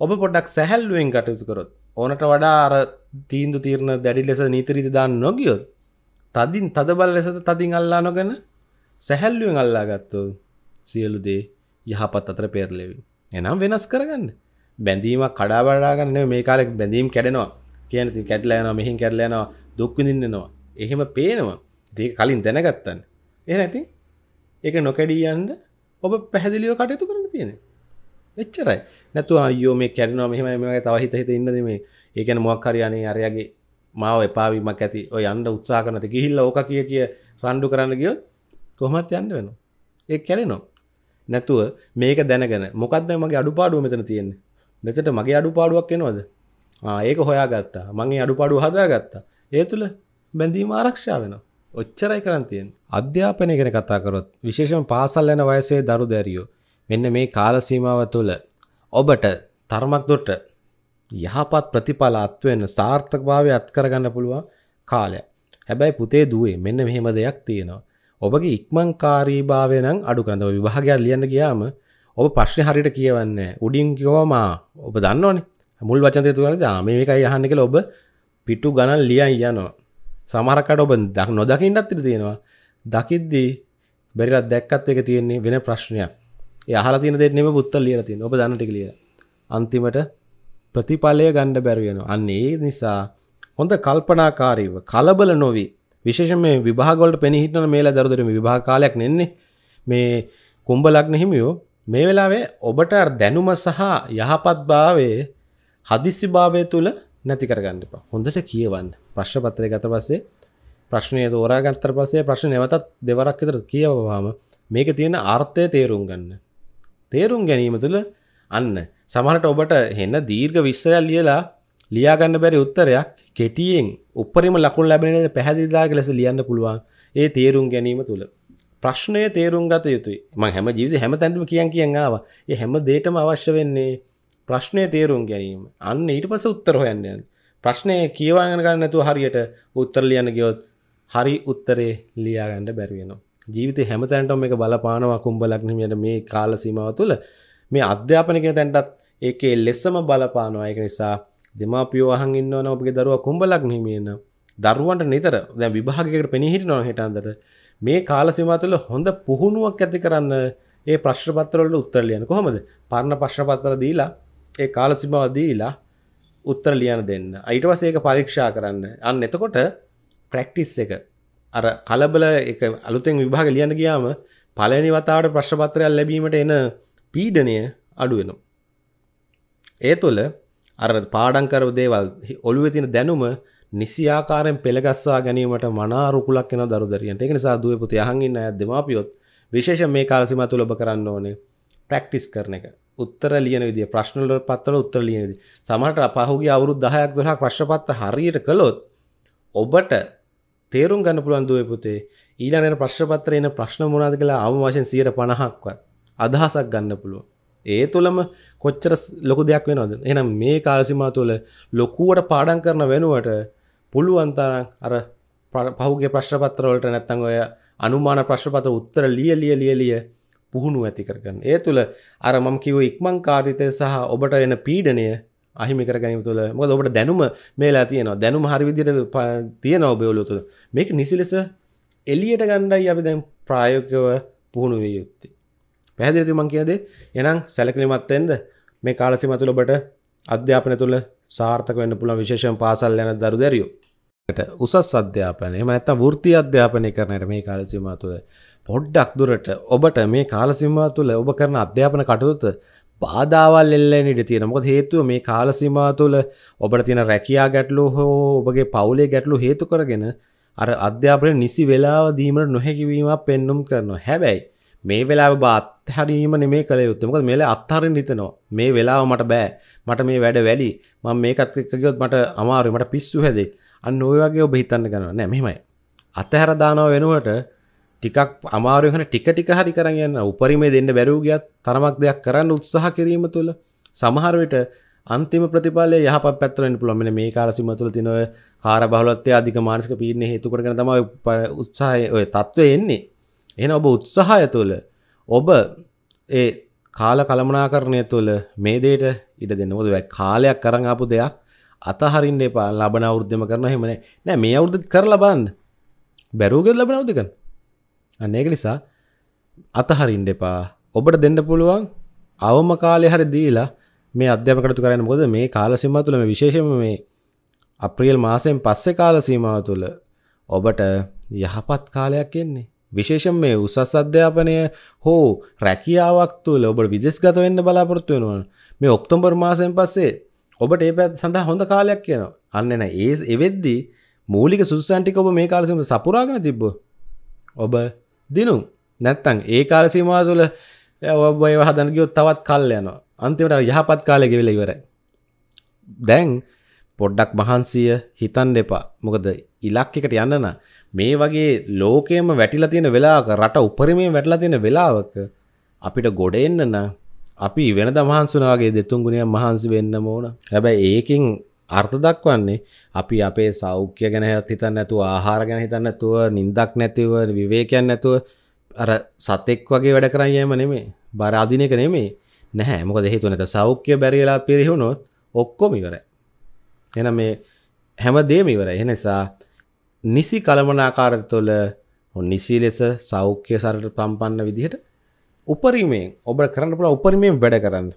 ඔබ පොඩක් සැහැල්ලුවෙන් කටයුතු කරොත් ඕනට වඩා අර තීන්දු තීරණ දැඩි ලෙස නීතරීති දාන්න නොගියොත් තදින් තදබල ලෙසත තදින් අල්ලා නොගැන සැහැල්ලුවෙන් අල්ලා ගත්තෝ සියලු දේ යහපත් අතර පෙරලෙවි එනම් වෙනස් කරගන්න බැඳීම කඩාබඩාගන්න මේ කාලෙක් බැඳීම් කැඩෙනවා කියන ති කැටලයනවා මෙහි කැරලයනවා දුක්විඳින්නවා එහෙම පේනවා දේ කලින් දැනගත්තන්න එ ඇති ඒක නොකැඩී යන්න ඔබ පැහැදිලිව කටයුතු කරන තියෙනවා එච්චරයි නැතුව අයෝ මේ කැඩනවා මෙහෙම මේවගේ තව හිත හිත ඉන්නද මේ ඒ කියන්නේ මොකක් හරි අනේ අරයාගේ මාව එපා වීමක් ඇති ඔය යන්න උත්සාහ කරනද ගිහිල්ලා ඕක කිය කිය රණ්ඩු කරන්න ගියොත් කොහොමත් යන්න වෙනවා ඒ කැරෙනවා නැතුව මේක දැනගෙන මොකක්ද මගේ අඩුපාඩුව මෙතන තියෙන්නේ මෙතට මගේ අඩුපාඩුවක් එනවද ඒක හොයා ගත්තා මගේ අඩුපාඩු හදා ගත්තා ඒ තුළ බැඳීම ආරක්ෂා වෙනවා ඔච්චරයි කරන්තියෙන් අධ්‍යාපනය ගැන කතා කරොත් විශේෂම පාසල් යන වයසේ දරු දැරියෝ මෙන්න මේ කාල සීමාව තුළ ඔබට තරමක් දුරට යහපත් ප්‍රතිඵල අත්වෙන්න සාර්ථකභාවය අත්කරගන්න පුළුවන් කාලයක්. හැබැයි පුතේ දුවේ මෙන්න මෙහෙම දෙයක් තියෙනවා. ඔබගේ ඉක්මන්කාරීභාවය නම් අඩු කරන්න. ඔය විභාගයක් ලියන්න ගියාම ඔබ ප්‍රශ්නේ හරියට කියවන්නේ උඩින් කිව්වම ඔබ දන්නවනේ. මුල් වචන දෙක තුනක් දා මේ මේකයි අහන්නේ කියලා ඔබ පිටු ගණන් ලියන් යනවා. සමහර කට ඔබ නොදකින්නත් ඉඩ තියෙනවා. දකිද්දී බැරිලා දැක්කත් එක තියෙන්නේ වෙන ප්‍රශ්නයක්. යහල තින දෙන්නම පුත්තල් ලියල තින් ඔබ දන්නට ලිය අන්තිමට ප්‍රතිඵලය ගණ්ඩ බැරිවෙන අන්නේ නිසා හොඳ කල්පනාකාරීව කලබල නොවී විශේෂ මේ විභාගොලට පෙනහිටන මේලා දරදරම විභාකාලයක් නෙන්නේ මේ කුම්ඹලක්න හිමියෝ මේ වෙලාවේ ඔබට දැනුම සහ යහපත් භාවේ හදිස්සි භාවය තුළ නැති කරගන්නපා හොඳට කියවන්න ප්‍රශ්පත්‍රය ගත පස්සේ ප්‍රශ්නය තෝරාගත්තර පසේ ප්‍රශ්න නැවතත් දෙවරක් විතර කියවවාම මේක තියෙන ආර්ථය තේරුම් ගන්න තේරුම් ගැනීම තුළ අන්න සමහට ඔබට හෙන්න දීර්ග විස්සරල් ලියලා ලියාගන්න බැරි උත්තරයක් කෙටියෙන් උපරිම ලකුණ ලැබෙන පැහැදිදාග ලෙස ලියන්න පුළුවන් ඒ තේරුම් ගැනීම තුළ ප්‍රශ්නය තේරුම් ගත යුතුයි ම හැම ජීවිත හැම තැන්ටම කියන් කියන්නාව ඒ හැම දේටම අවශ්‍ය වෙන්නේ ප්‍රශ්නය තේරුම් ගැනීම අන්න ඊට පස උත්තර හොයන්නයන් ප්‍රශ්නය කියවාගෙන ගන්න නැතුව හරියට උත්තර ලියන්න ගියොත් හරි උත්තරේ ලියාගන්න බැරිවෙනවා ජීවිත හැමතැන්ට මේක බලපානවා කුම්ඹලක්නමයට මේ කාල සීමාව තුළ මේ අධ්‍යාපනක තැන්ටත් ඒකේ ලෙස්සම බලපානවා ඒක නිසා දෙමාපියෝ අහන් ඉන්නවන ඔබගේ දරුව කුම්ඹලක් නහිමියන දරුවන්ට නිතර දැ විභාගකට පෙනහිටිනවා හිටන්දට මේ කාල සීමා තුළ හොඳ පුහුණුවක් ඇති කරන්න ඒ ප්‍රශ්පත්තරවලට උත්තර ලියන කොහොමද පරණ ප්‍රශ්පත්තර දීලා ඒ කාලසිමාව දීලා උත්තර ලියන දෙන්න අයිට වසේක පරීක්ෂා කරන්න අන්න එතකොට ප්‍රැක්ටිස් එක අර කලබල එක අලුතෙන් විභාග ලියන්න ගියාම පලනි වතාවට ප්‍රශ්පත්‍රයක් ලැබීමට එන පීඩනය අඩුවෙනවා. ඒ තුළ අර පාඩංකර දේවල් ඔළුව තින දැනුම නිසියාකාරෙන් පෙළගස්වා ගැනීමට මනාරුකුලක් එන දරුදරියන්ට එක නිසා දුව පුති අහඟන්න ඇද දෙමාපියොත් විශේෂ මේ කාලසිම තුළ ඔබ කරන්න ඕනේ ප්‍රක්ටිස් කරන එක උත්තර ලියන විදි ප්‍රශ්නල පත්තල උත්තර ලියනද සමට පහුගේ අවුරුදු දහයක් දොහ ප්‍රශ්පත්ත හරියට කළොත් ඔබට තේරුම් ගන්න පුළුවන් දුවේ පුතේ ඊළඟට ප්‍රශ්න පත්‍රේ එන ප්‍රශ්න මොනවද කියලා අවම වශයෙන් 150ක්වත් අදහසක් ගන්න පුළුවන්. ඒ තුළම කොච්චර ලොකු දෙයක් වෙනවද එනම් මේ කාලසිමා තුළ ලොකුවට පාඩන් කරන වෙනුවට පුළුවන්තරන් අර පහුගේ ප්‍රශ්පත්‍රවලට නැත්තං ඔය අනුමාන ප්‍රශ්පත උත්තර ලිය ලිය ලිය ලිය පුහුණු ඇති කරගන්න ඒ තුළ අර මම කිව ඉක්මං කාරිතය සහ ඔබට එන පීඩනය අහිමිකර ගැනීම තුළ මොකද ඔබට දැනුම මේලා තියෙනවා දැනුම හරි විදිහට තියෙනවා ඔබේ ඔළුව තුළ මේක නිසි ලෙස එළියට ගණ්ඩයි අපි දැන් ප්‍රායෝගිකව පුහුණු විය යුත්තේ පැහැදිලිද මම කියන දේ එහෙනම් සැලකිලිමත් වෙන්න මේ කාල සීමා තුළ ඔබට අධ්‍යාපනය තුළ සාර්ථක වෙන්න පුළුවන් විශේෂයෙන් පාසල් යන දරු දැරියෝ උසස් අධ්‍යාපනය එහෙම නැත්නම් වෘත්ති අධ්‍යාපනය කරන්නට මේ කාල සීමා තුළ පොඩ්ඩක් දුරට ඔබට මේ කාල සීමා තුළ ඔබ කරන අධ්‍යාපන කටයුතු බාධාවල් එල්ලෙන් ඉඩ තියෙන මොකද හේතුව මේ කාලසිමා තුළ ඔබට තියෙන රැකියා ගැටලු හෝ ඔබගේ පවුලේ ගැටලු හේතු කරගෙන අර අධ්‍යාපනය නිසි වෙලාව දීමට නොහැකිවීමක් පෙන්නුම් කරනවා හැබැයි මේ වෙලා බාත්හරීම නෙමේ කළ යුත්තමක මේල අත්හරින් හිතනවා මේ වෙලාව මට බෑ මට මේ වැඩ වැලි මං මේකත්කයොත් මට අමාරුමට පිස්සු හැදේ අන්න ඔය වගේ ඔබ හිතන්න ගන්න නෑ මෙමයි අතහැර දානව වෙනුවට ටිකක් අමාරුවහන ටික ටික හරි කරන්න යන්න උපරිමේ දෙන්න බැරූගියත් තරමක් දෙයක් කරන්න උත්සාහ කිරීම තුළ සමහරවිට අන්තිම ප්‍රතිපල යහ පැත්තරෙන් පුළොමෙන මේ කාරසිම තුළ තිනව කාර බහලොත්තේ අධික මානසික පීරණ හේතුකරන තම උත්සාහය ඔය තත්ත්වය එන්නේ එන ඔබ උත්සාහය තුළ ඔබ ඒ කාල කළමනාකරණය තුළ මේ දේට ඉඩ දෙන්න ොද වැ කාලයක් කරඟපු දෙයක් අතහරින්න එපා ලබන අවුද්ධම කරන හෙමන නෑ මේ අවුද්ධ කර ලබන්ඩ බැරූග ලබනවතිකන් අන්නේක නිසා අතහරින් දෙපා ඔබට දෙන්න පුළුවන් අවම කාලය හරි දීලා මේ අධ්‍යපකටතු කරන්න මොද මේ කාලසිම තුළම විශේෂම මේ අප්‍රියල් මාසයෙන් පස්සේ කාලසීමාව තුළ ඔබට යහපත් කාලයක් එන්නේ විශේෂම් මේ උසස් අධ්‍යාපනය හෝ රැකියාවක් තුළ ඔබට විදෙස්ගත වෙන්න බලාපොරොත්තු වෙනවා මේ ඔක්තොම්බර් මාසයෙන් පස්සේ ඔබට ඒ පැත් සඳහා හොඳ කාලයක් කියනවා අන්න එන ඒ එවෙද්දී මූලික සුසන්ටික ඔබ මේ කාලසිම සපුරාගෙන තිබ්බ ඔබ දිනු නැත්තං ඒ කාල සීමා තුළ ඔබය හදන ගියොත් තවත් කල් යනවා අන්තිමට යහපත් කාලය ගෙවිලා ඉවරයි දැන් පොඩ්ඩක් මහන්සිය හිතන් දෙපා මොකද ඉලක්කකට යන්නන මේ වගේ ලෝකයම වැටිලා තියෙන වෙලාවක රට උපරිමයෙන් වැටලා තියෙන වෙලාවක අපිට ගොඩ එන්න නම් අපි වෙනද මහන්සුනාගේ දෙතුන් ගුණයක් මහන්සි වෙන්න ඕන. හැබැයි ඒකෙන් අර්ථ දක්වන්නේ අපි අපේ සෞඛ්‍ය ගැන හිතන්න ඇතුව ආහාර ගැන හිතන්න ඇතුව නින්දක් නැතිව විවේකයන් නැතුව අර සතෙක් වගේ වැඩ කරයම නෙමේ බරාධිනක නෙමේ නැහැ මොක දෙහිතු නැත සෞඛ්‍ය බැරිලා පිරිහුණොත් ඔක්කොම ඉවර එන මේ හැම දේම ඉවර එනිසා නිසි කළමනාකාරත තුළ නිසි ලෙස සෞඛ්‍ය සරට පම්පන්න විදිහට උපරිමයෙන් ඔබ කරන්න පුළ උපරිමයෙන් වැඩ කරන්න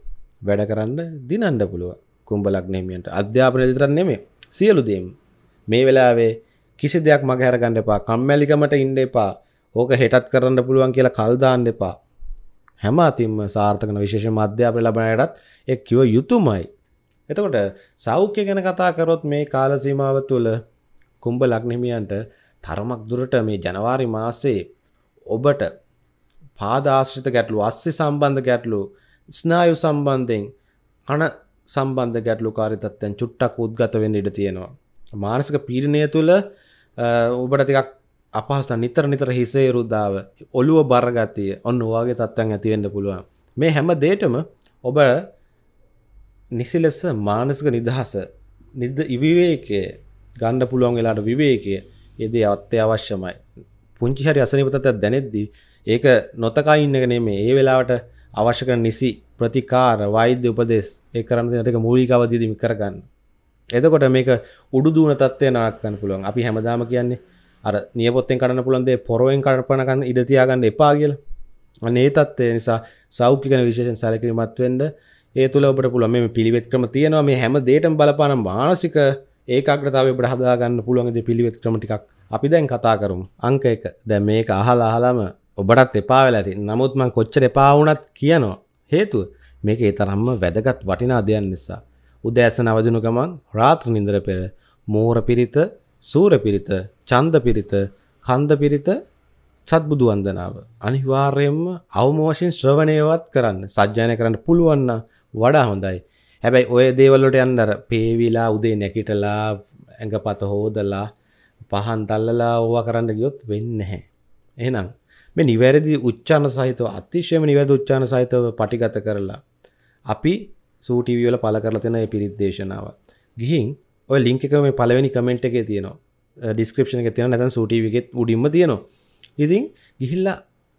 වැඩ කරන්න දිනන්න පුළුවන් කුම්ඹ ලග්නහිමියන්ට අධ්‍යාපනය විතරක් නෙමෙයි සියලු දේම මේ වෙලාවේ කිසි දෙයක් මග හැරගන්න එපා කම්මැලිකමට ඉන්න එපා ඕක හෙටත් කරන්න පුළුවන් කියලා කල් දාන්න එපා හැම අතින්ම සාර්ථකන විශේෂම අධ්‍යාපනය ලබනයටත් ඒ කිව යුතුයමයි එතකොට සෞඛ්‍ය ගැන කතා කරොත් මේ කාල සීමාව තුළ කුම්භ ලග්නහිමියන්ට තරමක් දුරට මේ ජනවාරි මාසයේ ඔබට පාදාශ්‍රිත ගැටලු අස්සි සම්බන්ධ ගැටලු ස්නායු සම්බන්ධයෙන් කන සම්බන්ධ ගැටලුකාරි තත්ත්වයන් චුට්ටක් උද්ගත වෙන්න ඉඩ තියෙනවා. මානසික පීඩනය තුළ ඔබට ටිකක් අපහසුතා නිතර නිතර හිසේ රුද්දාව ඔළුව බරගතිය ඔන්න ඔයාගේ තත්ත්වයන් ඇති වෙන්න පුළුවන්. මේ හැම දෙයකම ඔබ නිසි ලෙස මානසික නිදහස නිද විවේකයේ ගන්න පුළුවන් වෙලාට විවේකයේ යෙදී අත්‍ය අවශ්‍යමයි. පුංචි හරි අසනීප තත්ත්වයක් දැනෙද්දී ඒක නොතකා ඉන්න එක නෙමෙයි. ඒ වෙලාවට අවශ්‍ය කරන නිසි ප්‍රතිකාර වෛද්‍ය උපදෙස් ඒ කරන්න දෙන එක මූලික අවධියදී මේ කරගන්න. එතකොට මේක උඩු දුවන තත්ත්වය නාක් ගන්න පුළුවන්. අපි හැමදාම කියන්නේ අර නියපොත්තෙන් කඩන්න පුළුවන් දේ පොරවෙන් කඩපන ගන්න ඉඩ තියා ගන්න එපා කියලා. අනේ ඒ තත්ත්වය නිසා සෞඛ්‍ය ගැන විශේෂයෙන් සැලකිලිමත් වෙන්න ඒ තුල ඔබට පුළුවන් මේ පිළිවෙත් ක්‍රම තියෙනවා මේ හැම දෙයකටම බලපාන මානසික ඒකාග්‍රතාවය ඔබට හදා ගන්න පුළුවන් දේ පිළිවෙත් ක්‍රම ටිකක් අපි දැන් කතා කරමු. අංක 1. දැන් මේක අහලා අහලාම ඔබටත් එපා වෙලා ඇති නමුත් මං කොච්චර එපා වුණත් කියනවා හේතුව මේක ඒ තරම්ම වැදගත් වටිනා දෙයක් නිසා උදෑසන අවදිනු ගමන් රාත්‍රී නින්දර පෙර මෝර පිරිත සූර පිරිත ඡන්ද පිරිත කන්ද පිරිත සත්බුදු වන්දනාව අනිවාර්යයෙන්ම අවමෝෂෙන් ශ්‍රවණයවත් කරන්න සජ්ජායනය කරන්න පුළුවන් වඩා හොඳයි හැබැයි ඔය දේවල් වලට යන්න අර පේවිලා උදේ නැගිටලා ඇඟපත හොදලා පහන් තල්ලලා ඕවා කරන්න ගියොත් වෙන්නේ නැහැ එහෙනම් මේ නිවැරදි උච්චාන සහිතව අතිශයම නිවැරදි උච්චාන සහිතව පටිගත කරලා අපි සූටීවී වල පළ කරලා තියෙන මේ පිරිත් දේශනාව. ගිහින් ඔය ලින්ක් එක මේ පළවෙනි කමෙන්ට් එකේ තියෙනවා. ඩිස්ක්‍රිප්ෂන් එකේ තියෙනවා නැත්නම් සූටීවී එකෙත් උඩින්ම තියෙනවා. ඉතින් ගිහිල්ලා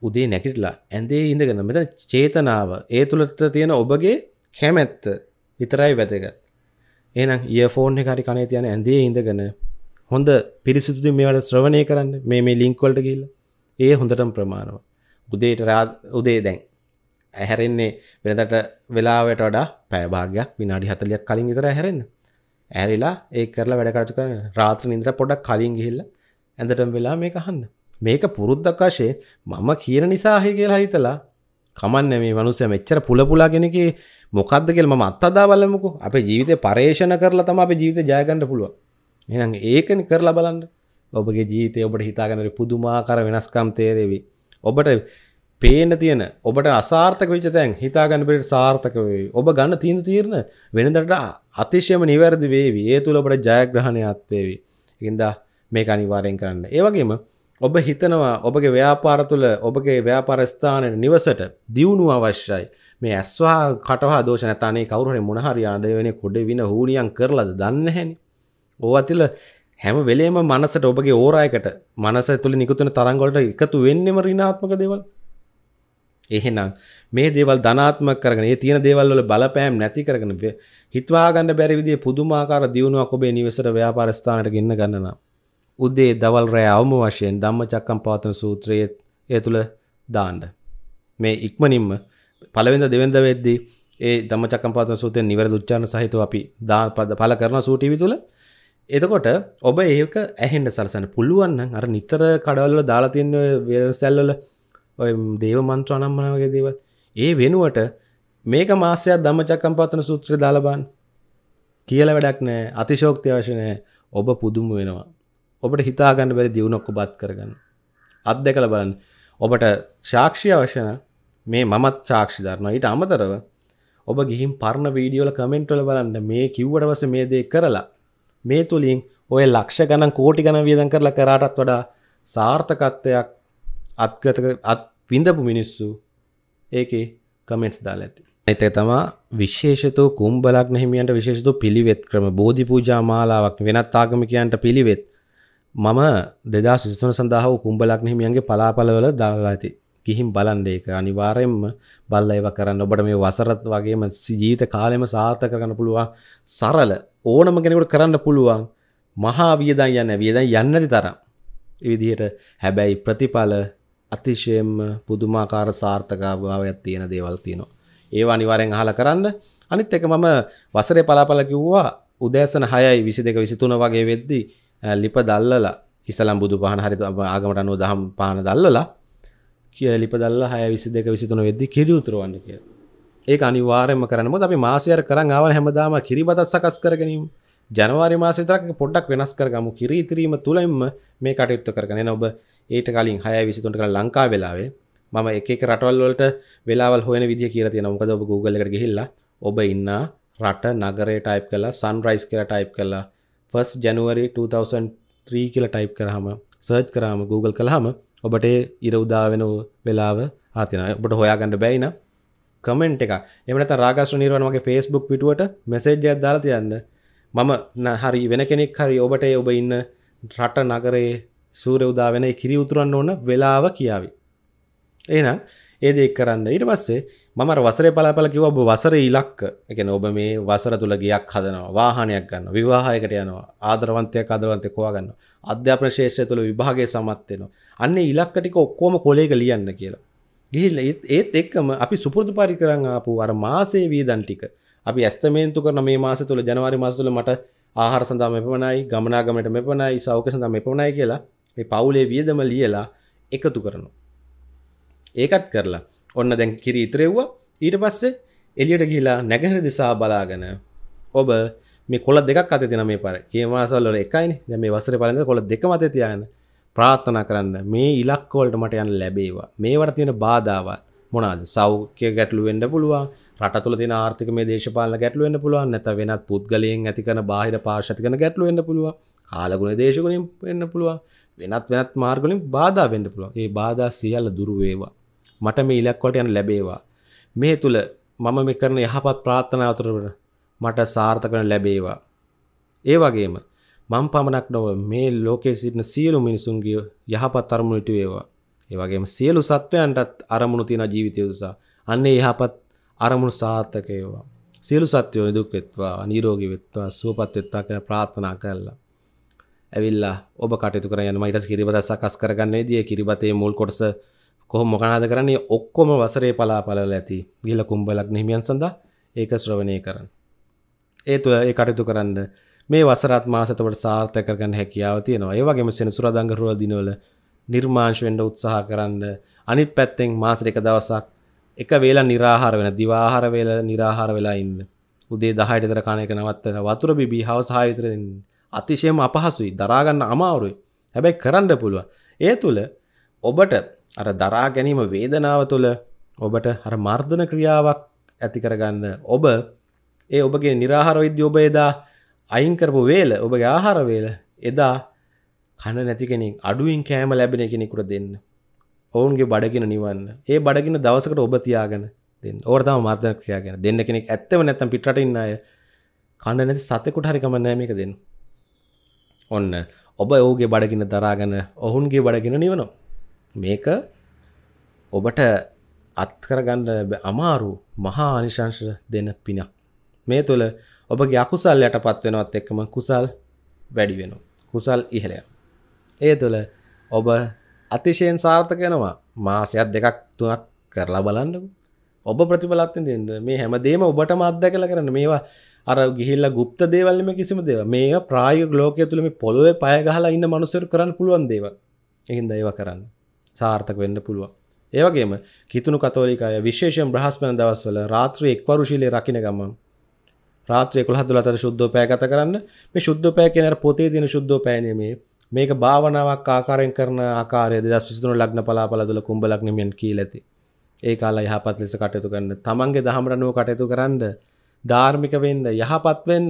උදේ නැගිටලා ඇඳේ ඉඳගෙන මෙතන චේතනාව ඒ තුලට තියෙන ඔබගේ කැමැත්ත විතරයි වැදගත්. එහෙනම් ඊයර්ෆෝන් එක හරි කනේ තියන ඇඳේ ඉඳගෙන හොඳ පිරිසිදුදු මේවට ශ්‍රවණය කරන්න මේ මේ ලින්ක් වලට ගිහිල්ලා ඒ හොඳටම ප්‍රමාණව උදේට උදේ දැන් ඇහැරෙන්නේ වෙනදට වෙලාවට වඩා පෑභාගයක් විනාඩි හතලයක් කලින් විතර ඇහැරෙන්න ඇරිලා ඒ කරලා වැඩකරතු කර රාත්‍ර නින්ද්‍ර පොඩක් කලින් ගිහිල්ල ඇඳටම වෙලා මේක හන්න මේක පුරුද්දක්කාශේ මම කියන නිසාහය කියලා හිතලා කමන්න මේ මනුස්සය මෙච්චර පුලපුලා කෙනෙක මොකක්ද කියල ම අත්තදා බලමුකු අපේ ජීවිතය පර්ේෂණ කරලා තම අප ජීවිත ජයගන්න පුළුව එ ඒකනි කරලා බලන්න ඔබගේ ජීතය ඔබට හිතාගනර පුදුමාකර වෙනස්කම් තේරෙවි. ඔබට පේන තියෙන ඔබට අසාර්ථක විච තැන් හිතාගන්න පිට සාර්ථක වේ ඔබ ගන්න තීන්දු තීරණ වෙනදට අතිශ්‍යම නිවැරදි වේවි ඒ තුළ ඔබට ජයග්‍රහණය අත්තේවි. ඉකින්දා මේක අනිවාරයෙන් කරන්න. ඒවගේම ඔබ හිතනවා ඔබගේ ව්‍යාපාර තුළ ඔබගේ ව්‍යාපාර ස්ථානයට නිවසට දියුණු අවශ්‍යයි. මේ ඇස්වා කටවා දෝෂ නැතනේ කවුරුහරි මොනහරි ආඩය වෙන කොඩ වින හූනියම් කරලාද දන්නේ නැහෙනි. ඕවා තිල හැම වෙලේම මනසට ඔබගේ ඕරායකට මනස තුළ නිකුතුන තරංගොලට එකතු වෙන්නෙම ඍණාත්මක දේවල්. එහෙනම් මේ දේවල් ධනාත්මක කරගෙන ඒ තියෙන දේවල් වල බලපෑම් නැති කරගෙන හිතවා ගන්න බැරි විදිහේ පුදුමාකාර දියුණුවක් ඔබේ නිවසට ව්‍යාපාර ස්ථානකට ගෙන්න ගන්න නම් උදේ දවල් රැය අවම වශයෙන් ධම්මචක්කම් පවත්වන සූත්‍රයේ ඒ තුල දාන්න. මේ ඉක්මනින්ම පළවෙනිද දෙවෙනිද වෙද්දී ඒ ධම්මචක්කම් පවත්වන සූත්‍රයේ නිවැරදි උච්චාරණ සහිතව අපි දාන පළ කරන සූ ටීවී තුල එතකොට ඔබ ඒක ඇහෙන්ට සරසන පුළුවන්න අර නිතර කඩවල්ල දාලාතියන්න වෙසැල්ලල ඔය දේව මන්ත්‍ර අනම්මනවගේ දේවත් ඒ වෙනුවට මේක මාසයක් දම්මචක්කම් පත්තන සූත්‍ර දාලබන් කියල වැඩක් නෑ අතිශෝක්ති අවශනය ඔබ පුදුම වෙනවා ඔබට හිතාගන්න බැරි දියුණොක්ක බත් කරගන්න අත් දෙකල බලන්න ඔබට ශාක්ෂය අවශ්‍යන මේ මමත් සාක්ෂි ධරන ඊට අමතරව ඔබ ගිහින් පරණ වීඩියෝල කමෙන්ට්වල බලන්න මේ කිව්වට වස මේ දේ කරලා මේ තුළින් ඔය ලක්ෂ ගණන් කෝටි ගණ වියදන් කරලා කරාටත් වඩා සාර්ථකත්වයක් අත්ගත අත් විඳපු මිනිස්සු ඒකේ කමෙන්ට්ස් දාලා ඇති. එතක තමා විශේෂතෝ කුම්බලග්න හිමියන්ට විශේෂතෝ පිළිවෙත් ක්‍රම බෝධි පූජා මාලාවක් වෙනත් ආගමිකයන්ට පිළිවෙත් මම 2023 සඳහා වූ කුම්බලග්න හිමියන්ගේ පලාපලවල දාලා ඇති. ගිහින් බලන්න ඒක අනිවාර්යයෙන්ම බලලා ඒවා කරන්න. ඔබට මේ වසරත් වගේම ජීවිත කාලෙම සාර්ථක කරගන්න පුළුවන් සරල ඕනම කෙනෙකුට කරන්න පුළුවන් මහා වියදන් යන්න වියදන් යන්නති තරම්. විදිහට හැබැයි ප්‍රතිඵල අතිශයෙන්ම පුදුමාකාර සාර්ථකභාවයක් තියෙන දේවල් තියෙනවා. ඒවා අනිවාර්යෙන් අහලා කරන්න. අනිත් එක මම වසරේ පලාපල කිව්වා උදෑසන 6යි 22 23 වගේ වෙද්දි ලිප දැල්ලලා ඉස්ලාම් බුදු පහන හරි ආගමට අනුව දහම් පහන දැල්ලලා කිය ලිප දැල්ලලා 6 22 23 වෙද්දි කිරි උතුරවන්න කියලා. ඒ අනිවාරයම කරනම අපි මාසයර කරන්න ආව හැමදාම කිරිබතත් සකස් කරගනීම ජනවාරි මාසිතරක පොඩ්ඩක් වෙනස් කරගමු කිරි ඉතිරීම තුළෙන්ම මේ කටයුත්ත කරගෙන ඔබ ඒට කලින් හය විසිතුන්ට කළ ලංකා වෙලාවේ මම එක රටවල්ලට වෙලාවල් හොය විදි කියර තියෙන මොකද ඔබ Google එකට ගිහිල්ලා ඔබ ඉන්න රට නගරේ ටයිප් කළා සන්රයිස් කියලා ටයිප් කළා 1 ජනුවරි 2003 කියලා ටයිප් කරාම සර්ච් කරාම Google කළාම ඔබට ඉර උදා වෙන වෙලාව ආතින ඔබට හොයාගන්න බැයිනම් කමෙන්ට් එක එමට රාගස්ට නිර්වනමගේ ෆෙස්බුක් පිටුවට මෙසේජ්ජයක් දාලා තියන්න මම හරි වෙන කෙනෙක් හරි ඔබට ඔබ ඉන්න රට නගරයේ සූර උදා වෙන කිරි උතුරන්න ඕන වෙලාව කියාවි. එනම් ඒදේ කරන්න ඊට පස්සේ මර වසර පලාපල කිව ඔබ වසර ඉලක්ක එකන ඔබ මේ වසර තුළ ගියක් හදනවා වාහනයක් ගන්න විවාහයකට යනවා ආදරවන්තය අදරවන්තය කවාගන්න අධ්‍යාපන ශේෂය තුළ විභාගේ සමත්වයෙනවා අන්න ඉලක්කටික ඔක්කෝම කොලේක ලියන්න කියලා ගිහිල් ඒත් එක්කම අපි සුපුරදු පරි කරන්න ආපු අර මාසේ වීදන් ටික අපි ඇස්තමේන්තු කරන මේ මාස තුළ ජනවාරි මාස තුළ මට ආහාර සඳහා මෙපමණයි ගමනාගමට මෙපමණයි සෞඛ්‍ය සඳහා මෙපමණයි කියලා මේ පවුලේ වියදම ලියලා එකතු කරනවා. ඒකත් කරලා ඔන්න දැන් කිරි ඉතරෙව්වා ඊට පස්සේ එලියට ගිහිලා නැගහැර දිසා බලාගෙන ඔබ මේ කොළ දෙකක් අතේ තියෙන මේ පාර. කේ මාසවල එකයිනේ. දැන් මේ වසරේ පළඳ කොළ දෙක මතේ තියාගෙන ප්‍රාථනා කරන්න මේ ඉලක්කෝල්ට මට යන ලැබේවා මේවට තියෙන බාධාවල් මොනාද සෞඛ්‍ය ගැටලුවෙන්ඩ පුළුවන් රට තුළ තින ආර්ථික මේ දේශපාල ගැටලුවෙන්න්න පුළුවන් නැත වෙනත් පුද්ගලයෙන් ඇතිකන බාහිර පාශතිකන ගැටලුවෙන්න්න පුළුව කාලගුණ දේශගුණින් වෙන්න පුළුවන් වෙනත් වෙනත් මාර්ගලින් බාධා වෙන්න පුළුවන් ඒ බාධා සියල්ල දුරුවේවා මට මේ ඉලක්කොට යන ලැබේවා මේ තුළ මම මේ කරන යහපත් ප්‍රාත්ථනාවතුරට මට සාර්ථකන ලැබේවා ඒ වගේම මං පමණක් නොව මේ ලෝකේ සිටින සියලු මිනිසුන්ගේ යහපත් අරමුණට ඒවා. ඒ වගේම සියලු සත්වයන්ටත් අරමුණු තියෙන ජීවිතය උදෙසා අන්නේ යහපත් අරමුණු සාර්ථක වේවා. සියලු සත්වයෝ නිදුක් වෙත්වා, නිරෝගී වෙත්වා, සුවපත් වෙත්වා කියලා ප්‍රාර්ථනා කළා. ඇවිල්ලා ඔබ කටයුතු කරන යනවා ඊට පස්සේ කිරිබත සකස් කරගන්නේදී ඒ කිරිබතේ මුල් කොටස කොහොම මොකනාද කරන්නේ ඔක්කොම වසරේ පලාපලවල ඇති ගිහිලා කුඹලක් නිහිමියන් සඳහා ඒක ශ්‍රවණය කරන්න. ඒ තුළ ඒ කටයුතු කරන්නේ මේ වසරත් මාසතවට සාර්ථක කරගන්න හැකියාව තියෙනවා ඒ වගේම සෙනසුරාදා රෝද දිනවල නිර්මාංශ වෙන්න උත්සාහ කරන්න අනිත් පැත්තෙන් මාසෙට එක දවසක් එක වේලා निराහාර වෙන දිවාහාර වේල निराහාර වෙලා ඉන්න උදේ 10ට විතර කණ එක නවත්තන වතුර බිබී හවස 6 විතර ඉන්න අතිශයම අපහසුයි දරා ගන්න අමාරුයි හැබැයි කරන්න පුළුවන් ඒ තුල ඔබට අර දරා ගැනීම වේදනාව තුළ ඔබට හර මර්ධන ක්‍රියාවක් ඇති කරගන්න ඔබ ඒ ඔබගේ නිරාහාර විද්‍ය ඔබ එදා අයිංකරපු වේල ඔබගේ ආහාරවේල එදා කණ නැති කෙනෙක් අඩුවෙන් කෑම ලැබෙන කෙනෙකුට දෙන්න ඔවුන්ගේ බඩගෙන නිවන්න ඒ බඩගෙන දවසකට ඔබ තියාගෙන දෙන්න ඕරතම මාර්ධන ක්‍රියා ගැන දෙන්න කෙනෙක් ඇත්තව නැත්තම් පිටට ඉන්න අය කණ්ඩ නැති සතෙකුට හරි කමන්නෑ මේක දෙන්න ඔන්න ඔබ ඔහුගේ බඩගෙන දරාගන ඔහුන්ගේ බඩගෙන නිවනවා මේක ඔබට අත්කරගන්න අමාරු මහා අනිශංශ දෙන පිනක් මේ තුළ ඔබගේ අකුසල් යටපත් වෙනවත් එක්කම කුසල් වැඩි වෙනවා. කුසල් ඉහළ ඒ තුළ ඔබ අතිශයෙන් සාර්ථක වෙනවා. මාසයක් දෙකක් තුනක් කරලා බලන්නකෝ. ඔබ ප්‍රතිඵලත් දෙන්න මේ හැමදේම ඔබටම අත්දැකලා කරන්න. මේවා අර ගිහිල්ලා গুপ্ত දේවල් නෙමෙයි කිසිම දේවල්. මේවා ප්‍රායෝගික ලෝකයේ තුල මේ පොළොවේ පය ගහලා ඉන්න මිනිස්සුන්ට කරන්න පුළුවන් දේවල්. ඒකින්ද ඒවා කරන්න. සාර්ථක වෙන්න පුළුවන්. ඒවගේම කිතුුණු කතෝලිකාය විශේෂෙන් බ්‍රහස්පන දවස්වල රාත්‍රී එක්වරුශීලය රකින ගමන් රාත්‍රය කොළහදුල අතර ශුද්ධෝපය ගත කරන්න මේ ශුද්ධෝපය කියන පොතේ තියෙන ශුද්ධෝපය නෙමේ මේක භාවනාවක් ආකාරයෙන් කරන ආකාරය 2023 ලග්න පලාපල තුල කුඹ ලග්නෙමියන් කියලා ඇති. ඒ කාලය යහපත් ලෙස කටයුතු කරන්න. තමන්ගේ දහම රණුව කටයුතු කරන්න, ධාර්මික වෙන්න, යහපත් වෙන්න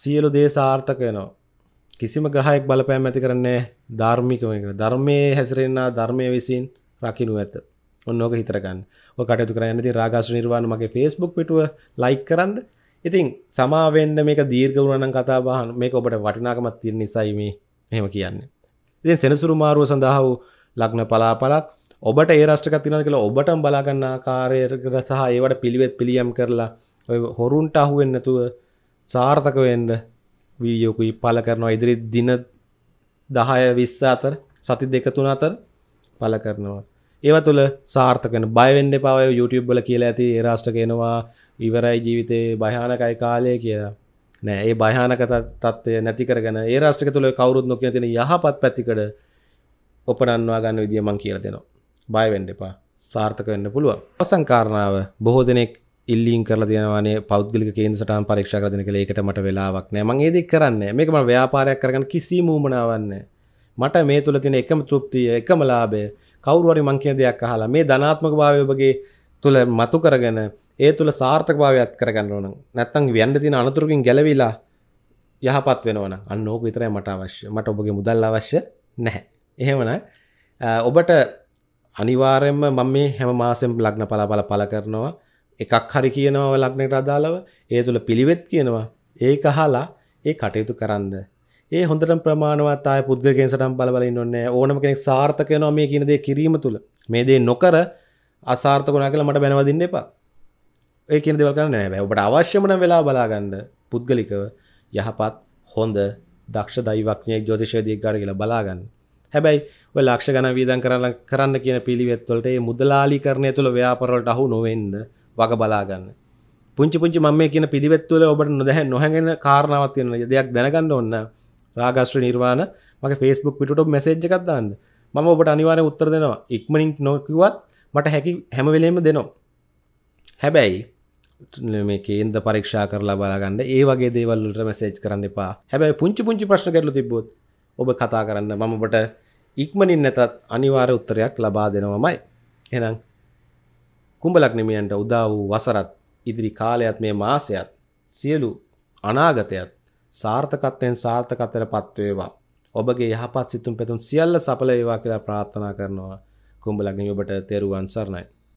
සියලු දේ සාර්ථක වෙනවා. කිසිම ග්‍රහයක් බලපෑම් ඇති කරන්නේ ධාර්මිකව කියන ධර්මයේ හැසිරෙනා ධර්මයේ විසින් රකින්න ඇත. ඔන්න ඕක හිතර ගන්න. ඔය කටයුතු කරන්න ඉතින් රාගාසු නිර්වාණ මගේ Facebook පිටුව like කරන්න. ඉතින් සමාවෙන්න මේක දීර්ගවුණන කතාබාහන් මේක ඔබට වටිනාකමත් තිර නිසයි මේ මෙහෙම කියන්න. ඉතින් සෙනසුරු මාරුව සඳහා වූ ලග්න පලාපලක් ඔබට ඒ රෂ්ටක තින කියලා ඔබට බලාගන්න ආකාරයකට සහ ඒවට පිළිවෙත් පිළියම් කරලා ඔය හොරුන්ට අහුවෙන් නැතුව සාර්ථක වෙන්න වීඩියෝකුයි පල කරනවා ඉදිරි දින 10 20 අතර සති දෙක තුන අතර පල කරනවා. ඒව තුළ සාර්ථකන බයවෙන්න පාව YouTube බල කියලා ඇති ඒ රාෂ්ටකයනවා ඉවරයි ජීවිතේ භයානකයි කාලය කියලා නෑ ඒ භයානක තත්ත්වය නැති කරගෙන ඒ රාෂ්ට්‍රික තුළ කවුරුත් නොකිය තියෙන යහපත් පැතිකඩ ඔපනන්වා ගන්න විදිය මං කියලා දෙනවා. බය වෙන්න එපා. සාර්ථක වෙන්න පුළුවන්. අවසන් කාරණාව බොහෝ දෙනෙක් ඉල්ලීම් කරලා තියෙනවානේ පෞද්ගලික කේන්ද්‍ර සටහන් පරීක්ෂා කරලා දෙන කියලා ඒකට මට වෙලාවක් නෑ. මං ඒ දේ කරන්නේ. මේක මම ව්‍යාපාරයක් කරගන්න කිසිම උමනාවක් නෑ. මට මේ තුළ තියෙන එකම තෘප්තිය, එකම ලාභය කවුරු හරි මං කියන දෙයක් අහලා මේ ධනාත්මක භාවය ඔබගේ තුළ මතු කරගෙන ඒ තුළ සාර්ථකභාවයක් කරගන්න ඕන නැත්තං වැන්න තින අනතුරකින් ගැලවෙලා යහපත් වෙනවන අන්නෝක විතරයි මට අවශ්‍ය මට ඔබගේ මුදල් අවශ්‍ය නැහැ. එහෙමන ඔබට අනිවාරෙන්ම මම මේ හැම මාසෙම් ලග්න පලාබල පල කරනවා එකක් හරි කියනව ලග්නයට අදාළව ඒ තුළ පිළිවෙත් කියනවා ඒ කහලා ඒ කටයුතු කරන්න ඒ හොඳට ප්‍රමාණවත් අය පුද්ගලගෙන් සටම් බලබලින් ඔන්නේ ඕනම කෙනෙක් සාර්ථකයනවා මේ කියනදේ කිරීම තුළ මේ දේ නොකර අසාර්ථකනා කියලා මට බැනවදින්න එපා ඒ කියන දෙවල් කරන්න නෑ ඔබට අවශ්‍යමන වෙලා බලාගන්න පුද්ගලිකව යහපත් හොඳ දක්ෂ දයිවක්නය ජෝතිෂයදී ගර කියලා බලාගන්න හැබැයි ඔය ලක්ෂ ගණ වීදන් කරන්න කරන්න කියන පිළිවෙත්වලට ඒ මුදලාලි කරණය තුළ ව්‍යාපරවලට අහු නොවෙන්න වග බලාගන්න පුංචි පුංචි මම මේ කියන පිළිවෙත්වල ඔබට නොදැහැ නොහැඟෙන කාරණාවක් තියෙනවා දෙයක් දැනගන්න ඕන රාගාශ්‍ර නිර්වාණ මගේ ෆේස්බුක් පිටුට මෙසේජ් එකක් දාන්න මම ඔබට අනිවාර්යෙන් උත්තර දෙනවා ඉක්මනින් නොකියුවත් මට හැකි හැම වෙලෙම දෙනවා හැබැයි මේ කේන්ද පරක්ෂා කරලා බලාගන්න ඒ වගේ දේවල්ලට මැසේජ් කරන්න එපා හැබැයි පුංචි පුංචි ප්‍රශ්න කරලු තිබොත් ඔබ කතා කරන්න මමබට ඉක්මනින් නැතත් අනිවාර උත්තරයක් ලබා දෙනවමයි එනම් කුඹලක් නිමියන්ට උදා වූ වසරත් ඉදිරි කාලයත් මේ මාසයත් සියලු අනාගතයත් සාර්ථකත්වයෙන් සාර්ථකත්තර පත්වේවා ඔබගේ යහපත් සිතුම් පැතුම් සියල්ල සපලේවා කියලා ප්‍රාර්ථනා කරනවා කුඹලක් නිමබට තෙරුවන් සරණයි